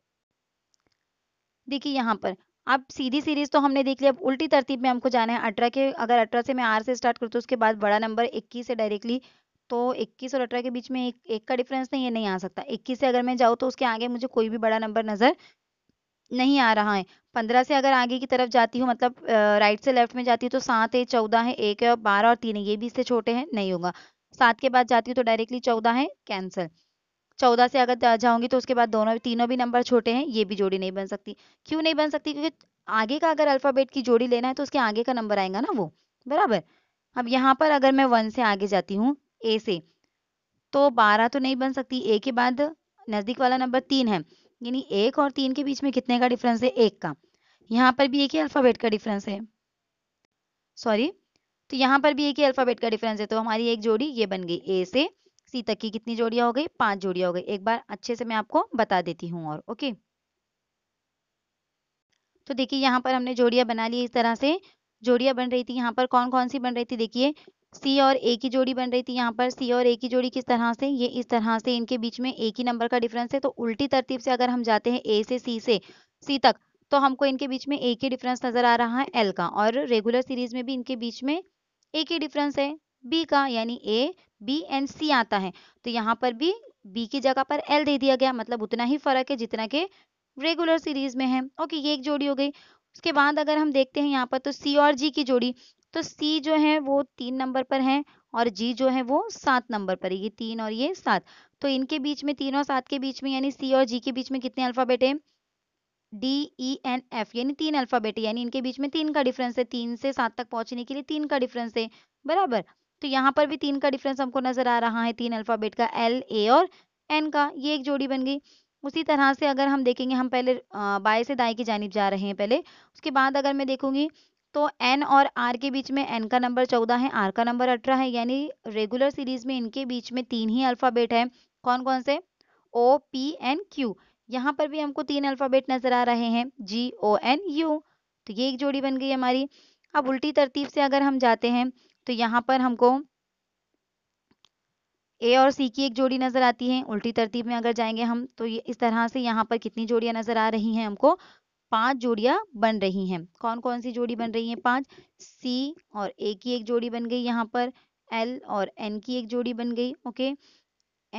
देखिए यहाँ पर अब सीधी सीरीज तो हमने देख लिया अब उल्टी तरतीब में हमको जाना है अठारह के अगर अठारह से मैं आर से स्टार्ट करूँ तो उसके बाद बड़ा नंबर इक्कीस से डायरेक्टली तो इक्कीस और अठारह के बीच में एक एक का डिफरेंस नहीं है नहीं आ सकता इक्कीस से अगर मैं जाऊँ तो उसके आगे मुझे कोई भी बड़ा नंबर नजर नहीं आ रहा है पंद्रह से अगर आगे की तरफ जाती हूँ मतलब राइट से लेफ्ट में जाती हूँ तो सात है चौदह है एक है और बारह और तीन है ये भी इससे छोटे हैं नहीं होगा सात के बाद जाती हूँ तो डायरेक्टली चौदह है कैंसिल चौदह से अगर जाऊंगी तो उसके बाद दोनों तीनों भी नंबर छोटे हैं ये भी जोड़ी नहीं बन सकती क्यों नहीं बन सकती क्योंकि आगे का अगर अल्फ़ाबेट की जोड़ी लेना है तो उसके आगे का नंबर आएगा ना वो बराबर अब यहाँ पर अगर मैं वन से आगे जाती हूँ ए से तो बारह तो नहीं बन सकती ए के बाद नज़दीक वाला नंबर तीन है यानी एक और तीन के बीच में कितने का डिफरेंस है एक का यहाँ पर भी एक ही अल्फाबेट का डिफरेंस है सॉरी तो यहाँ पर भी एक ही अल्फाबेट का डिफरेंस है तो हमारी एक जोड़ी ये बन गई ए से सी तक की कितनी जोड़ियां हो गई पांच जोड़ियां हो गई एक बार अच्छे से मैं आपको बता देती हूँ और ओके तो देखिए यहाँ पर हमने जोड़ियां बना ली इस तरह से जोड़ियां बन रही थी यहाँ पर कौन कौन सी बन रही थी देखिए सी और ए की जोड़ी बन रही थी यहाँ पर सी और ए की जोड़ी किस तरह से ये इस तरह से इनके बीच में एक ही नंबर का डिफरेंस है तो उल्टी तरतीब से अगर हम जाते हैं ए से सी से सी तक तो हमको इनके बीच में एक ही डिफरेंस नजर आ रहा है एल का और रेगुलर सीरीज में भी इनके बीच में एक ही डिफरेंस है बी का यानी ए बी एंड सी आता है तो यहाँ पर भी बी की जगह पर एल दे दिया गया मतलब उतना ही फर्क है जितना के रेगुलर सीरीज में है ओके ये एक जोड़ी हो गई उसके बाद अगर हम देखते हैं यहाँ पर तो सी और जी की जोड़ी तो सी जो है वो तीन नंबर पर है और जी जो है वो सात नंबर पर है ये तीन और ये सात तो इनके बीच में तीन और सात के बीच में यानी सी और जी के बीच में कितने अल्फाबेट है डी ई एन एफ यानी तीन अल्फाबेट यानी इनके बीच में तीन का डिफरेंस है तीन से सात तक पहुंचने के लिए तीन का डिफरेंस है बराबर तो यहाँ पर भी तीन का डिफरेंस हमको नजर आ रहा है तीन अल्फाबेट का एल ए और एन का ये एक जोड़ी बन गई उसी तरह से अगर हम देखेंगे हम पहले बाएं से दाएं की जानब जा रहे हैं पहले उसके बाद अगर मैं देखूंगी तो एन और आर के बीच में एन का नंबर चौदह है आर का नंबर अठारह है यानी रेगुलर सीरीज में इनके बीच में तीन ही अल्फ़ाबेट है कौन कौन से ओ पी एन क्यू यहाँ पर भी हमको तीन अल्फ़ाबेट नज़र आ रहे हैं जी ओ एन यू तो ये एक जोड़ी बन गई हमारी अब उल्टी तरतीब से अगर हम जाते हैं तो यहाँ पर हमको ए और सी की एक जोड़ी नज़र आती है उल्टी तरतीब में अगर जाएंगे हम तो ये इस तरह से यहाँ पर कितनी जोड़ियाँ नज़र आ रही हैं हमको पांच जोड़ियां बन रही हैं कौन कौन सी जोड़ी बन रही है पांच सी और ए की एक जोड़ी बन गई यहाँ पर एल और एन की एक जोड़ी बन गई ओके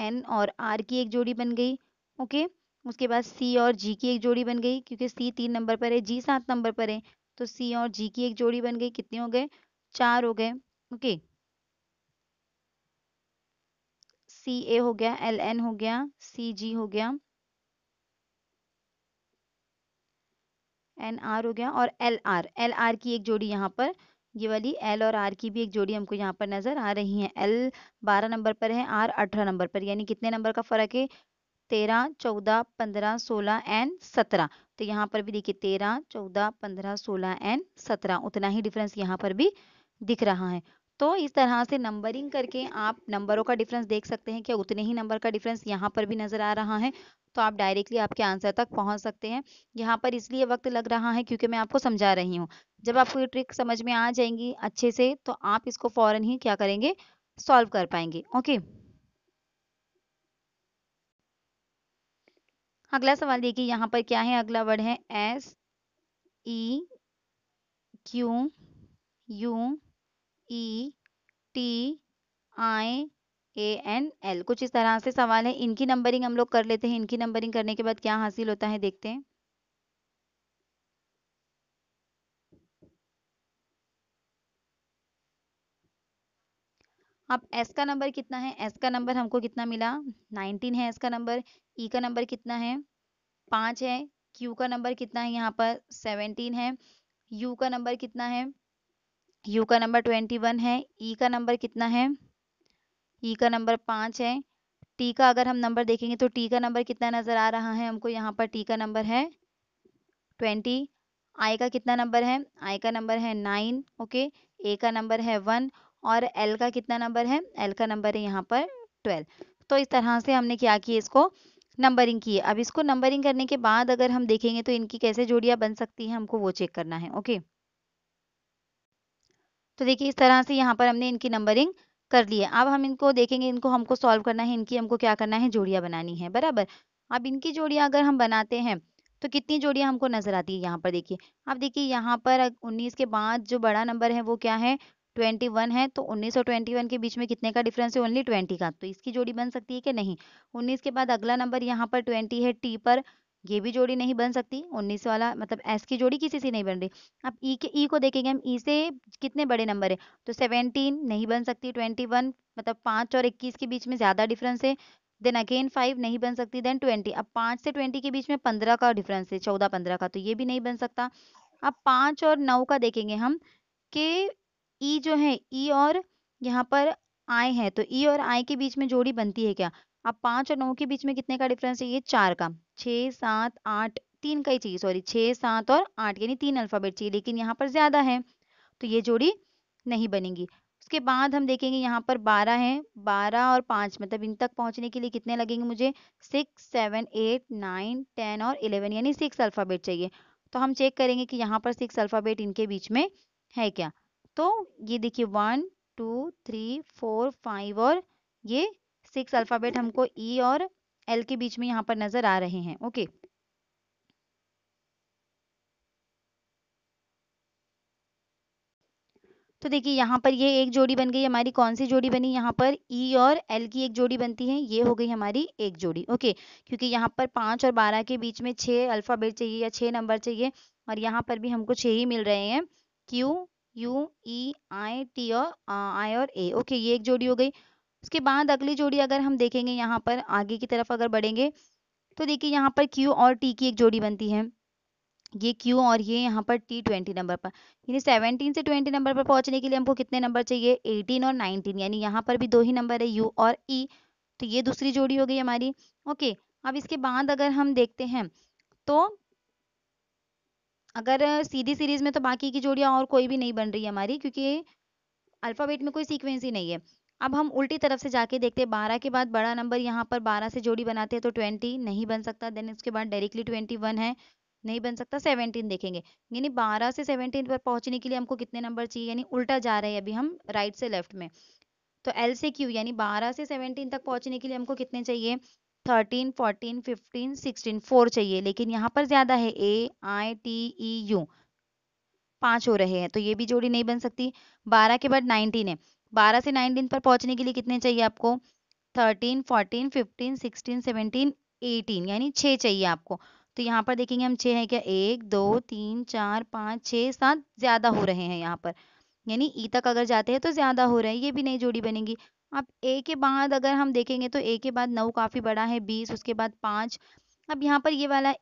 एन और आर की एक जोड़ी बन गई ओके उसके बाद सी और जी की एक जोड़ी बन गई क्योंकि सी तीन नंबर पर है जी सात नंबर पर है तो सी और जी की एक जोड़ी बन गई कितने हो गए चार हो गए ओके सी ए हो गया एल एन हो गया सी जी हो गया एन आर हो गया और एल आर एल आर की एक जोड़ी यहाँ पर ये वाली एल और आर की भी एक जोड़ी हमको यहाँ पर नजर आ रही है एल बारह नंबर पर है आर अठारह नंबर पर यानी कितने नंबर का फर्क है तेरह चौदह पंद्रह सोलह एंड सत्रह तो यहाँ पर भी देखिए तेरह चौदह पंद्रह सोलह एंड सत्रह उतना ही डिफरेंस यहाँ पर भी दिख रहा है तो इस तरह से नंबरिंग करके आप नंबरों का डिफरेंस देख सकते हैं क्या उतने ही नंबर का डिफरेंस यहाँ पर भी नजर आ रहा है तो आप डायरेक्टली आपके आंसर तक पहुंच सकते हैं यहाँ पर इसलिए वक्त लग रहा है क्योंकि मैं आपको समझा रही हूँ जब आपको ये ट्रिक समझ में आ जाएंगी अच्छे से तो आप इसको फ़ौरन ही क्या करेंगे सॉल्व कर पाएंगे ओके अगला सवाल देखिए यहाँ पर क्या है अगला वर्ड है S E Q U E T I A N L कुछ इस तरह से सवाल है इनकी नंबरिंग हम लोग कर लेते हैं इनकी नंबरिंग करने के बाद क्या हासिल होता है देखते हैं अब एस का नंबर कितना है एस का नंबर हमको कितना मिला नाइनटीन है एस का नंबर ई e का नंबर कितना है पाँच है क्यू का नंबर कितना है यहाँ पर सेवनटीन है यू का नंबर कितना है यू का नंबर ट्वेंटी वन है ई e का नंबर कितना है ई e का नंबर पाँच है टी का अगर हम नंबर देखेंगे तो टी का नंबर कितना नज़र आ रहा है हमको यहाँ पर टी का नंबर है ट्वेंटी आई का कितना नंबर है आई का नंबर है नाइन ओके ए का नंबर है वन और एल का कितना नंबर है एल का नंबर है यहाँ पर ट्वेल्व तो इस तरह से हमने क्या किया इसको नंबरिंग की है अब इसको नंबरिंग करने के बाद अगर हम देखेंगे तो इनकी कैसे जोड़ियाँ बन सकती हैं हमको वो चेक करना है ओके तो देखिए इस तरह से यहाँ पर हमने इनकी नंबरिंग कर लिए अब हम इनको देखेंगे इनको हमको सॉल्व करना है इनकी हमको क्या करना है जोड़ियाँ बनानी है बराबर अब इनकी जोड़ियाँ अगर हम बनाते हैं तो कितनी जोड़ियाँ हमको नजर आती है यहाँ पर देखिए अब देखिए यहाँ पर उन्नीस के बाद जो बड़ा नंबर है वो क्या है ट्वेंटी वन है तो उन्नीस और ट्वेंटी वन के बीच में कितने का डिफरेंस है ओनली ट्वेंटी का तो इसकी जोड़ी बन सकती है कि नहीं उन्नीस के बाद अगला नंबर यहाँ पर ट्वेंटी है टी पर ये भी जोड़ी नहीं बन सकती उन्नीस वाला मतलब एस की जोड़ी किसी से नहीं बन रही अब ई e के ई e को देखेंगे हम ई e से कितने बड़े नंबर है तो सेवनटीन नहीं बन सकती ट्वेंटी वन मतलब पाँच और इक्कीस के बीच में ज़्यादा डिफरेंस है देन अगेन फाइव नहीं बन सकती देन ट्वेंटी अब पाँच से ट्वेंटी के बीच में पंद्रह का डिफरेंस है चौदह पंद्रह का तो ये भी नहीं बन सकता अब पाँच और नौ का देखेंगे हम कि ई जो है ई और यहाँ पर आय है तो ई और आय के बीच में जोड़ी बनती है क्या अब पांच और नौ के बीच में कितने का डिफरेंस चाहिए चार का छह सात आठ तीन का ही चाहिए सॉरी छह सात और आठ यानी तीन अल्फ़ाबेट चाहिए लेकिन यहाँ पर ज़्यादा है तो ये जोड़ी नहीं बनेगी उसके बाद हम देखेंगे यहाँ पर बारह है बारह और पांच मतलब इन तक पहुंचने के लिए कितने लगेंगे मुझे six seven eight nine ten और इलेवन यानी सिक्स अल्फ़ाबेट चाहिए तो हम चेक करेंगे कि यहाँ पर सिक्स अल्फ़ाबेट इनके बीच में है क्या तो ये देखिए one two three four five और ये सिक्स अल्फ़ाबेट हमको ई e और एल के बीच में यहाँ पर नज़र आ रहे हैं ओके तो देखिए यहाँ पर ये एक जोड़ी बन गई हमारी कौन सी जोड़ी बनी यहाँ पर ई e और एल की एक जोड़ी बनती है ये हो गई हमारी एक जोड़ी ओके क्योंकि यहाँ पर पांच और बारह के बीच में छह अल्फ़ाबेट चाहिए या छह नंबर चाहिए और यहाँ पर भी हमको छह ही मिल रहे हैं Q U E I T और आई और ए ओके ये एक जोड़ी हो गई उसके बाद अगली जोड़ी अगर हम देखेंगे यहाँ पर आगे की तरफ अगर बढ़ेंगे तो देखिए यहाँ पर क्यू और टी की एक जोड़ी बनती है ये क्यू और ये यहाँ पर टी ट्वेंटी नंबर पर यानी सेवनटीन से ट्वेंटी नंबर पर पहुँचने के लिए हमको कितने नंबर चाहिए एटीन और नाइनटीन यानी यहाँ पर भी दो ही नंबर है यू और ई e, तो ये दूसरी जोड़ी हो गई हमारी ओके अब इसके बाद अगर हम देखते हैं तो अगर सीधी सीरीज में तो बाकी की जोड़ियाँ और कोई भी नहीं बन रही है हमारी क्योंकि अल्फ़ाबेट में कोई सीक्वेंस ही नहीं है अब हम उल्टी तरफ से जाके देखते हैं बारह के बाद बड़ा नंबर यहाँ पर बारह से जोड़ी बनाते हैं तो ट्वेंटी नहीं बन सकता देन उसके बाद डायरेक्टली ट्वेंटी वन है नहीं बन सकता सेवनटीन देखेंगे यानी बारह से सेवनटीन पर पहुंचने के लिए हमको कितने नंबर चाहिए यानी उल्टा जा रहे हैं अभी हम राइट से लेफ्ट में तो एल से क्यू यानी बारह से सेवनटीन तक पहुंचने के लिए हमको कितने चाहिए thirteen fourteen fifteen sixteen four चाहिए लेकिन यहाँ पर ज्यादा है ए आई टी ई यू पांच हो रहे हैं तो ये भी जोड़ी नहीं बन सकती बारह के बाद नाइनटीन है बारह से नाइनटीन पर पहुंचने के लिए कितने चाहिए आपको thirteen fourteen fifteen sixteen seventeen eighteen यानी छः चाहिए आपको तो यहाँ पर देखेंगे हम छः हैं क्या एक दो तीन चार पाँच छः सात ज़्यादा हो रहे हैं यहाँ पर यानी ई तक अगर जाते हैं तो ज़्यादा हो रहे हैं ये भी नई जोड़ी बनेगी अब ए के बाद अगर हम देखेंगे तो ए के बाद नौ काफ़ी बड़ा है बीस उसके बाद पाँच अब यहाँ पर ये वाला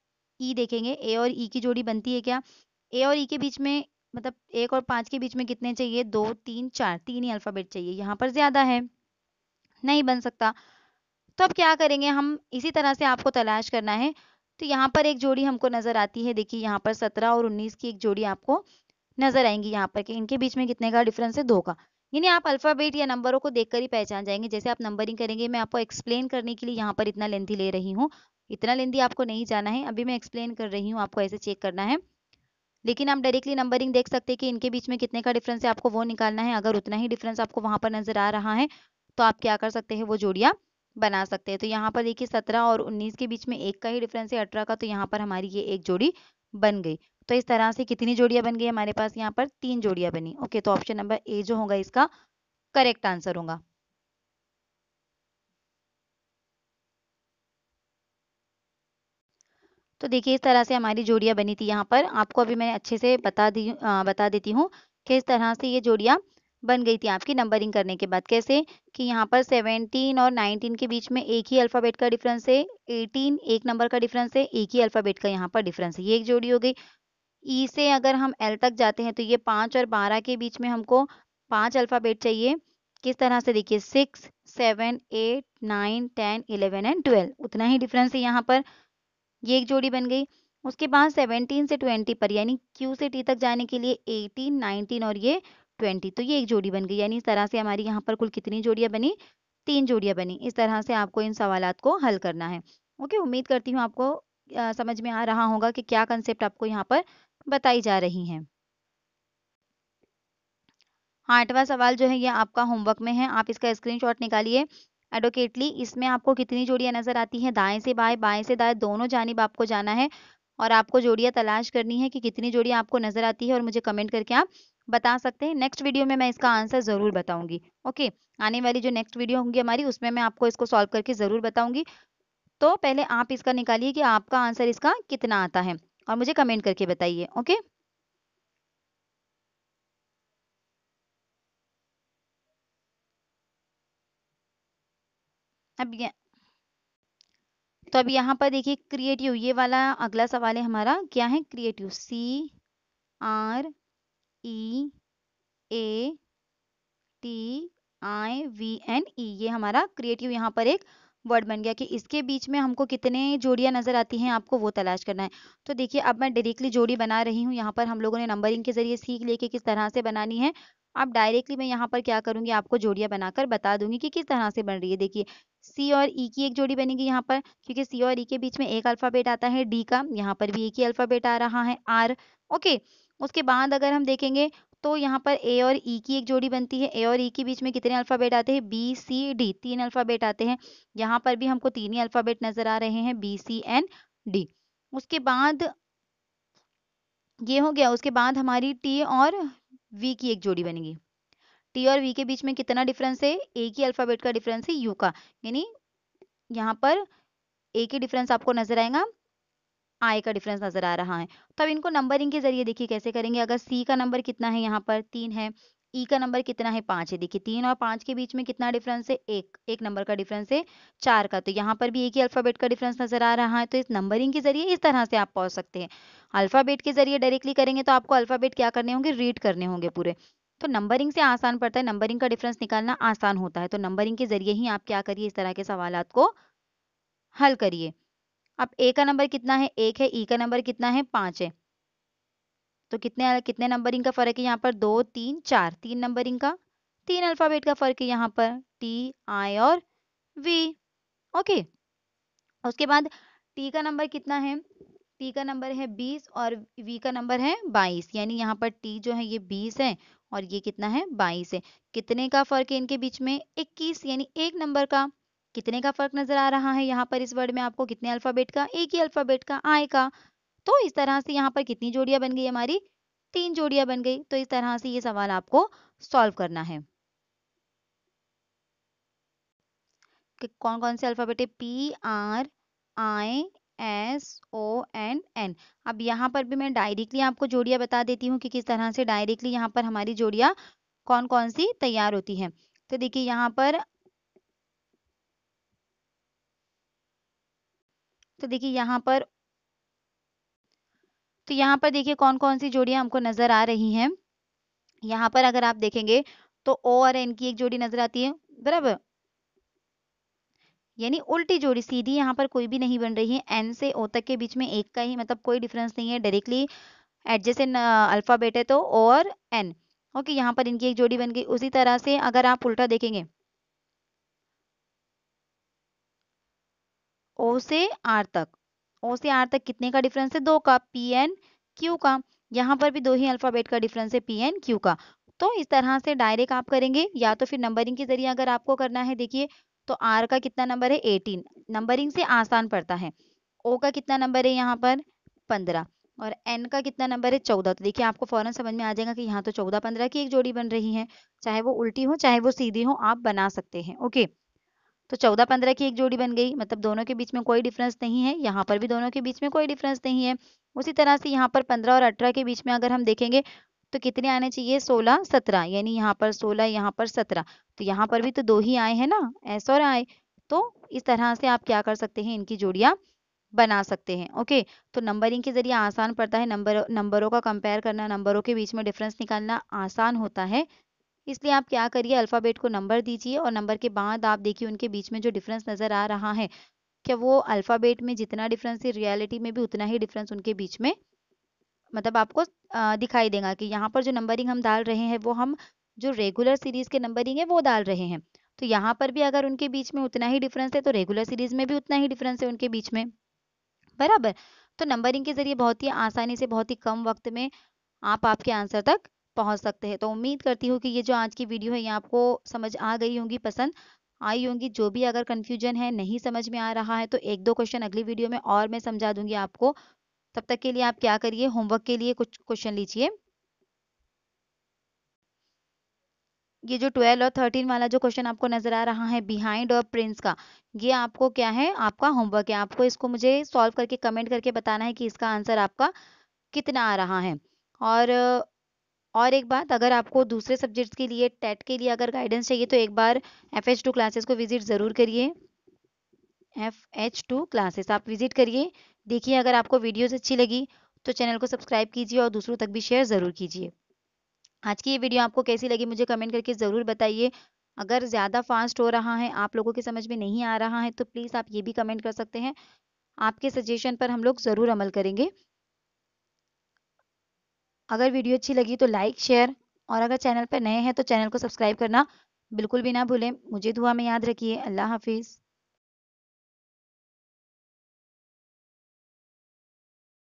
ई देखेंगे ए और ई की जोड़ी बनती है क्या ए और ई के बीच में मतलब एक और पांच के बीच में कितने चाहिए दो तीन चार तीन ही अल्फ़ाबेट चाहिए यहाँ पर ज़्यादा है नहीं बन सकता तो अब क्या करेंगे हम इसी तरह से आपको तलाश करना है तो यहाँ पर एक जोड़ी हमको नज़र आती है देखिए यहाँ पर सत्रह और उन्नीस की एक जोड़ी आपको नज़र आएंगी यहाँ पर कि इनके बीच में कितने का डिफरेंस है दो का यानी आप अल्फ़ाबेट या नंबरों को देखकर ही पहचान जाएंगे जैसे आप नंबरिंग करेंगे मैं आपको एक्सप्लेन करने के लिए यहाँ पर इतना लेंथी ले रही हूँ इतना लेंदी आपको नहीं जाना है अभी मैं एक्सप्लेन कर रही हूँ आपको ऐसे चेक करना है लेकिन आप डायरेक्टली नंबरिंग देख सकते हैं कि इनके बीच में कितने का डिफरेंस है आपको वो निकालना है अगर उतना ही डिफरेंस आपको वहां पर नजर आ रहा है तो आप क्या कर सकते हैं वो जोड़िया बना सकते हैं तो यहाँ पर देखिए सत्रह और उन्नीस के बीच में एक का ही डिफरेंस है अठारह का तो यहाँ पर हमारी ये एक जोड़ी बन गई तो इस तरह से कितनी जोड़ियां बन गई हमारे पास यहाँ पर तीन जोड़ियां बनी ओके तो ऑप्शन नंबर ए जो होगा इसका करेक्ट आंसर होगा तो देखिए इस तरह से हमारी जोड़ियाँ बनी थी यहाँ पर आपको अभी मैं अच्छे से बता दी बता देती हूँ कि इस तरह से ये जोड़ियाँ बन गई थी आपकी नंबरिंग करने के बाद कैसे कि यहाँ पर 17 और 19 के बीच में एक ही अल्फ़ाबेट का डिफरेंस है 18 एक नंबर का डिफरेंस है एक ही अल्फ़ाबेट का यहाँ पर डिफरेंस है ये एक जोड़ी हो गई ई से अगर हम एल तक जाते हैं तो ये पाँच और बारह के बीच में हमको पाँच अल्फ़ाबेट चाहिए किस तरह से देखिए six seven eight nine ten eleven and twelve उतना ही डिफरेंस है यहाँ पर ये एक जोड़ी बन गई उसके बाद 17 से 20 पर यानी Q से T तक जाने के लिए 18, 19 और ये 20 तो ये एक जोड़ी बन गई यानी इस तरह से हमारी यहाँ पर कुल कितनी जोड़ियाँ बनी तीन जोड़ियाँ बनी इस तरह से आपको इन सवाल को हल करना है ओके उम्मीद करती हूँ आपको आ, समझ में आ रहा होगा कि क्या कंसेप्ट आपको यहाँ पर बताई जा रही है हाँ, आठवां सवाल जो है ये आपका होमवर्क में है आप इसका स्क्रीनशॉट निकालिए एडवोकेटली इसमें आपको कितनी जोड़ियाँ नजर आती हैं दाएं से बाएं बाएं से दाएं दोनों जानब आपको जाना है और आपको जोड़ियाँ तलाश करनी है कि कितनी जोड़ियाँ आपको नजर आती है और मुझे कमेंट करके आप बता सकते हैं नेक्स्ट वीडियो में मैं इसका आंसर ज़रूर बताऊंगी ओके आने वाली जो नेक्स्ट वीडियो होंगी हमारी उसमें मैं आपको इसको सॉल्व करके ज़रूर बताऊंगी तो पहले आप इसका निकालिए कि आपका आंसर इसका कितना आता है और मुझे कमेंट करके बताइए ओके अब ये तो अब यहाँ पर देखिए क्रिएटिव ये वाला अगला सवाल है हमारा क्या है creative C R E A T I V N E ये हमारा क्रिएटिव यहाँ पर एक वर्ड बन गया कि इसके बीच में हमको कितने जोड़ियाँ नज़र आती हैं आपको वो तलाश करना है तो देखिए अब मैं डायरेक्टली जोड़ी बना रही हूँ यहाँ पर हम लोगों ने नंबरिंग के ज़रिए सीख लिया कि किस तरह से बनानी है अब डायरेक्टली मैं यहाँ पर क्या करूँगी आपको जोड़ियाँ बनाकर बता दूंगी कि किस तरह से बन रही है देखिए सी और ई e की एक जोड़ी बनेगी यहाँ पर क्योंकि सी और ई e के बीच में एक अल्फाबेट आता है डी का यहाँ पर भी एक ही अल्फाबेट आ रहा है आर ओके उसके बाद अगर हम देखेंगे तो यहाँ पर ए और ई e की एक जोड़ी बनती है ए और ई e के बीच में कितने अल्फ़ाबेट आते हैं बी सी डी तीन अल्फ़ाबेट आते हैं यहाँ पर भी हमको तीन ही अल्फ़ाबेट नज़र आ रहे हैं बी सी एन डी उसके बाद ये हो गया उसके बाद हमारी टी और वी की एक जोड़ी बनेगी टी और वी के बीच में कितना डिफरेंस है ए की अल्फाबेट का डिफरेंस है यू का यानी यहाँ पर ए के डिफरेंस आपको नजर आएगा आई का डिफरेंस नजर आ रहा है तो अब इनको नंबरिंग के जरिए देखिए कैसे करेंगे अगर सी का नंबर कितना है यहाँ पर तीन है ई e का नंबर कितना है पांच है देखिए तीन और पांच के बीच में कितना डिफरेंस है एक एक नंबर का डिफरेंस है चार का तो यहाँ पर भी एक ही अल्फाबेट का डिफरेंस नजर आ रहा है तो इस नंबरिंग के जरिए इस तरह से आप पहुंच सकते हैं अल्फाबेट के जरिए डायरेक्टली करेंगे तो आपको अल्फाबेट क्या करने होंगे रीड करने होंगे पूरे तो नंबरिंग से आसान पड़ता है नंबरिंग का डिफरेंस निकालना आसान होता है तो नंबरिंग के जरिए ही आप क्या करिए इस तरह के सवाल को हल करिए अब ए का नंबर कितना है एक है ई e का नंबर कितना है पांच है तो कितने कितने नंबरिंग का फर्क है यहाँ पर दो तीन चार तीन नंबरिंग का तीन अल्फाबेट का फर्क है यहाँ पर टी आई और वी ओके उसके बाद टी का नंबर कितना है टी का नंबर है बीस और वी का नंबर है बाईस यानी यहाँ पर टी जो है ये बीस है और ये कितना है बाईस है कितने का फर्क है इनके बीच में इक्कीस यानी एक नंबर का कितने का फर्क नजर आ रहा है यहाँ पर इस वर्ड में आपको कितने अल्फाबेट का एक ही अल्फाबेट का आय का तो इस तरह से यहाँ पर कितनी जोड़ियां बन गई हमारी तीन जोड़ियां बन गई तो इस तरह से ये सवाल आपको सॉल्व करना है कौन कौन से अल्फाबेट है P R I S O N N अब यहाँ पर भी मैं डायरेक्टली आपको जोड़ियाँ बता देती हूँ कि किस तरह से डायरेक्टली यहाँ पर हमारी जोड़ियाँ कौन कौन सी तैयार होती हैं तो देखिए यहाँ पर तो देखिए यहाँ पर तो यहाँ पर देखिए कौन कौन सी जोड़ियाँ हमको नजर आ रही हैं यहाँ पर अगर आप देखेंगे तो ओ और एन की एक जोड़ी नजर आती है बराबर यानी उल्टी जोड़ी सीधी यहाँ पर कोई भी नहीं बन रही है एन से ओ तक के बीच में एक का ही मतलब कोई डिफरेंस नहीं है डायरेक्टली एडजेसेंट अल्फ़ाबेट है तो और एन ओके यहाँ पर इनकी एक जोड़ी बन गई उसी तरह से अगर आप उल्टा देखेंगे ओ से आर तक ओ से आर तक कितने का डिफरेंस है दो का पी एन क्यू का यहाँ पर भी दो ही अल्फ़ाबेट का डिफरेंस है पी एन क्यू का तो इस तरह से डायरेक्ट आप करेंगे या तो फिर नंबरिंग के जरिए अगर आपको करना है देखिए तो आर का कितना नंबर है एटीन नंबरिंग से आसान पड़ता है ओ का कितना नंबर है यहाँ पर पंद्रह और एन का कितना नंबर है चौदह तो देखिए आपको फौरन समझ में आ जाएगा कि यहाँ तो चौदह पंद्रह की एक जोड़ी बन रही है चाहे वो उल्टी हो चाहे वो सीधी हो आप बना सकते हैं ओके तो चौदह पंद्रह की एक जोड़ी बन गई मतलब दोनों के बीच में कोई डिफरेंस नहीं है यहाँ पर भी दोनों के बीच में कोई डिफरेंस नहीं है उसी तरह से यहाँ पर पंद्रह और अठारह के बीच में अगर हम देखेंगे तो कितने आने चाहिए सोलह सत्रह यानी यहाँ पर सोलह यहाँ पर सत्रह तो यहाँ पर भी तो दो ही आए हैं ना एस और आए तो इस तरह से आप क्या कर सकते हैं इनकी जोड़िया बना सकते हैं ओके तो नंबरिंग के जरिए आसान पड़ता है नंबर नंबरों का कंपेयर करना नंबरों के बीच में डिफरेंस निकालना आसान होता है इसलिए आप क्या करिए अल्फ़ाबेट को नंबर दीजिए और नंबर के बाद आप देखिए उनके बीच में जो डिफरेंस नज़र आ रहा है क्या वो अल्फ़ाबेट में जितना डिफरेंस है रियलिटी में भी उतना ही डिफरेंस उनके बीच में मतलब आपको दिखाई देगा कि यहाँ पर जो नंबरिंग हम डाल रहे हैं वो हम जो रेगुलर सीरीज के नंबरिंग है वो डाल रहे हैं तो यहाँ पर भी अगर उनके बीच में उतना ही डिफरेंस है तो रेगुलर सीरीज में भी उतना ही डिफरेंस है उनके बीच में बराबर तो नंबरिंग के जरिए बहुत ही आसानी से बहुत ही कम वक्त में आप आपके आंसर तक पहुंच सकते हैं तो उम्मीद करती हूँ कि ये जो आज की वीडियो है ये आपको समझ आ गई होंगी पसंद आई होंगी जो भी अगर कन्फ्यूजन है नहीं समझ में आ रहा है तो एक दो क्वेश्चन अगली वीडियो में और मैं समझा दूंगी आपको तब तक के लिए आप क्या करिए होमवर्क के लिए कुछ क्वेश्चन लीजिए ये जो ट्वेल्व और थर्टीन वाला जो क्वेश्चन आपको नजर आ रहा है बिहाइंड और प्रिंस का ये आपको क्या है आपका होमवर्क है आपको इसको मुझे सॉल्व करके कमेंट करके बताना है कि इसका आंसर आपका कितना आ रहा है और और एक बात अगर आपको दूसरे सब्जेक्ट्स के लिए टेट के लिए अगर गाइडेंस चाहिए तो एक बार एफ एच टू क्लासेस को विजिट ज़रूर करिए एफ एच टू क्लासेस आप विजिट करिए देखिए अगर आपको वीडियोस अच्छी लगी तो चैनल को सब्सक्राइब कीजिए और दूसरों तक भी शेयर ज़रूर कीजिए आज की ये वीडियो आपको कैसी लगी मुझे कमेंट करके ज़रूर बताइए अगर ज़्यादा फास्ट हो रहा है आप लोगों के समझ में नहीं आ रहा है तो प्लीज़ आप ये भी कमेंट कर सकते हैं आपके सजेशन पर हम लोग ज़रूर अमल करेंगे अगर वीडियो अच्छी लगी तो लाइक शेयर और अगर चैनल पर नए हैं तो चैनल को सब्सक्राइब करना बिल्कुल भी ना भूलें मुझे दुआ में याद रखिए अल्लाह हाफिज़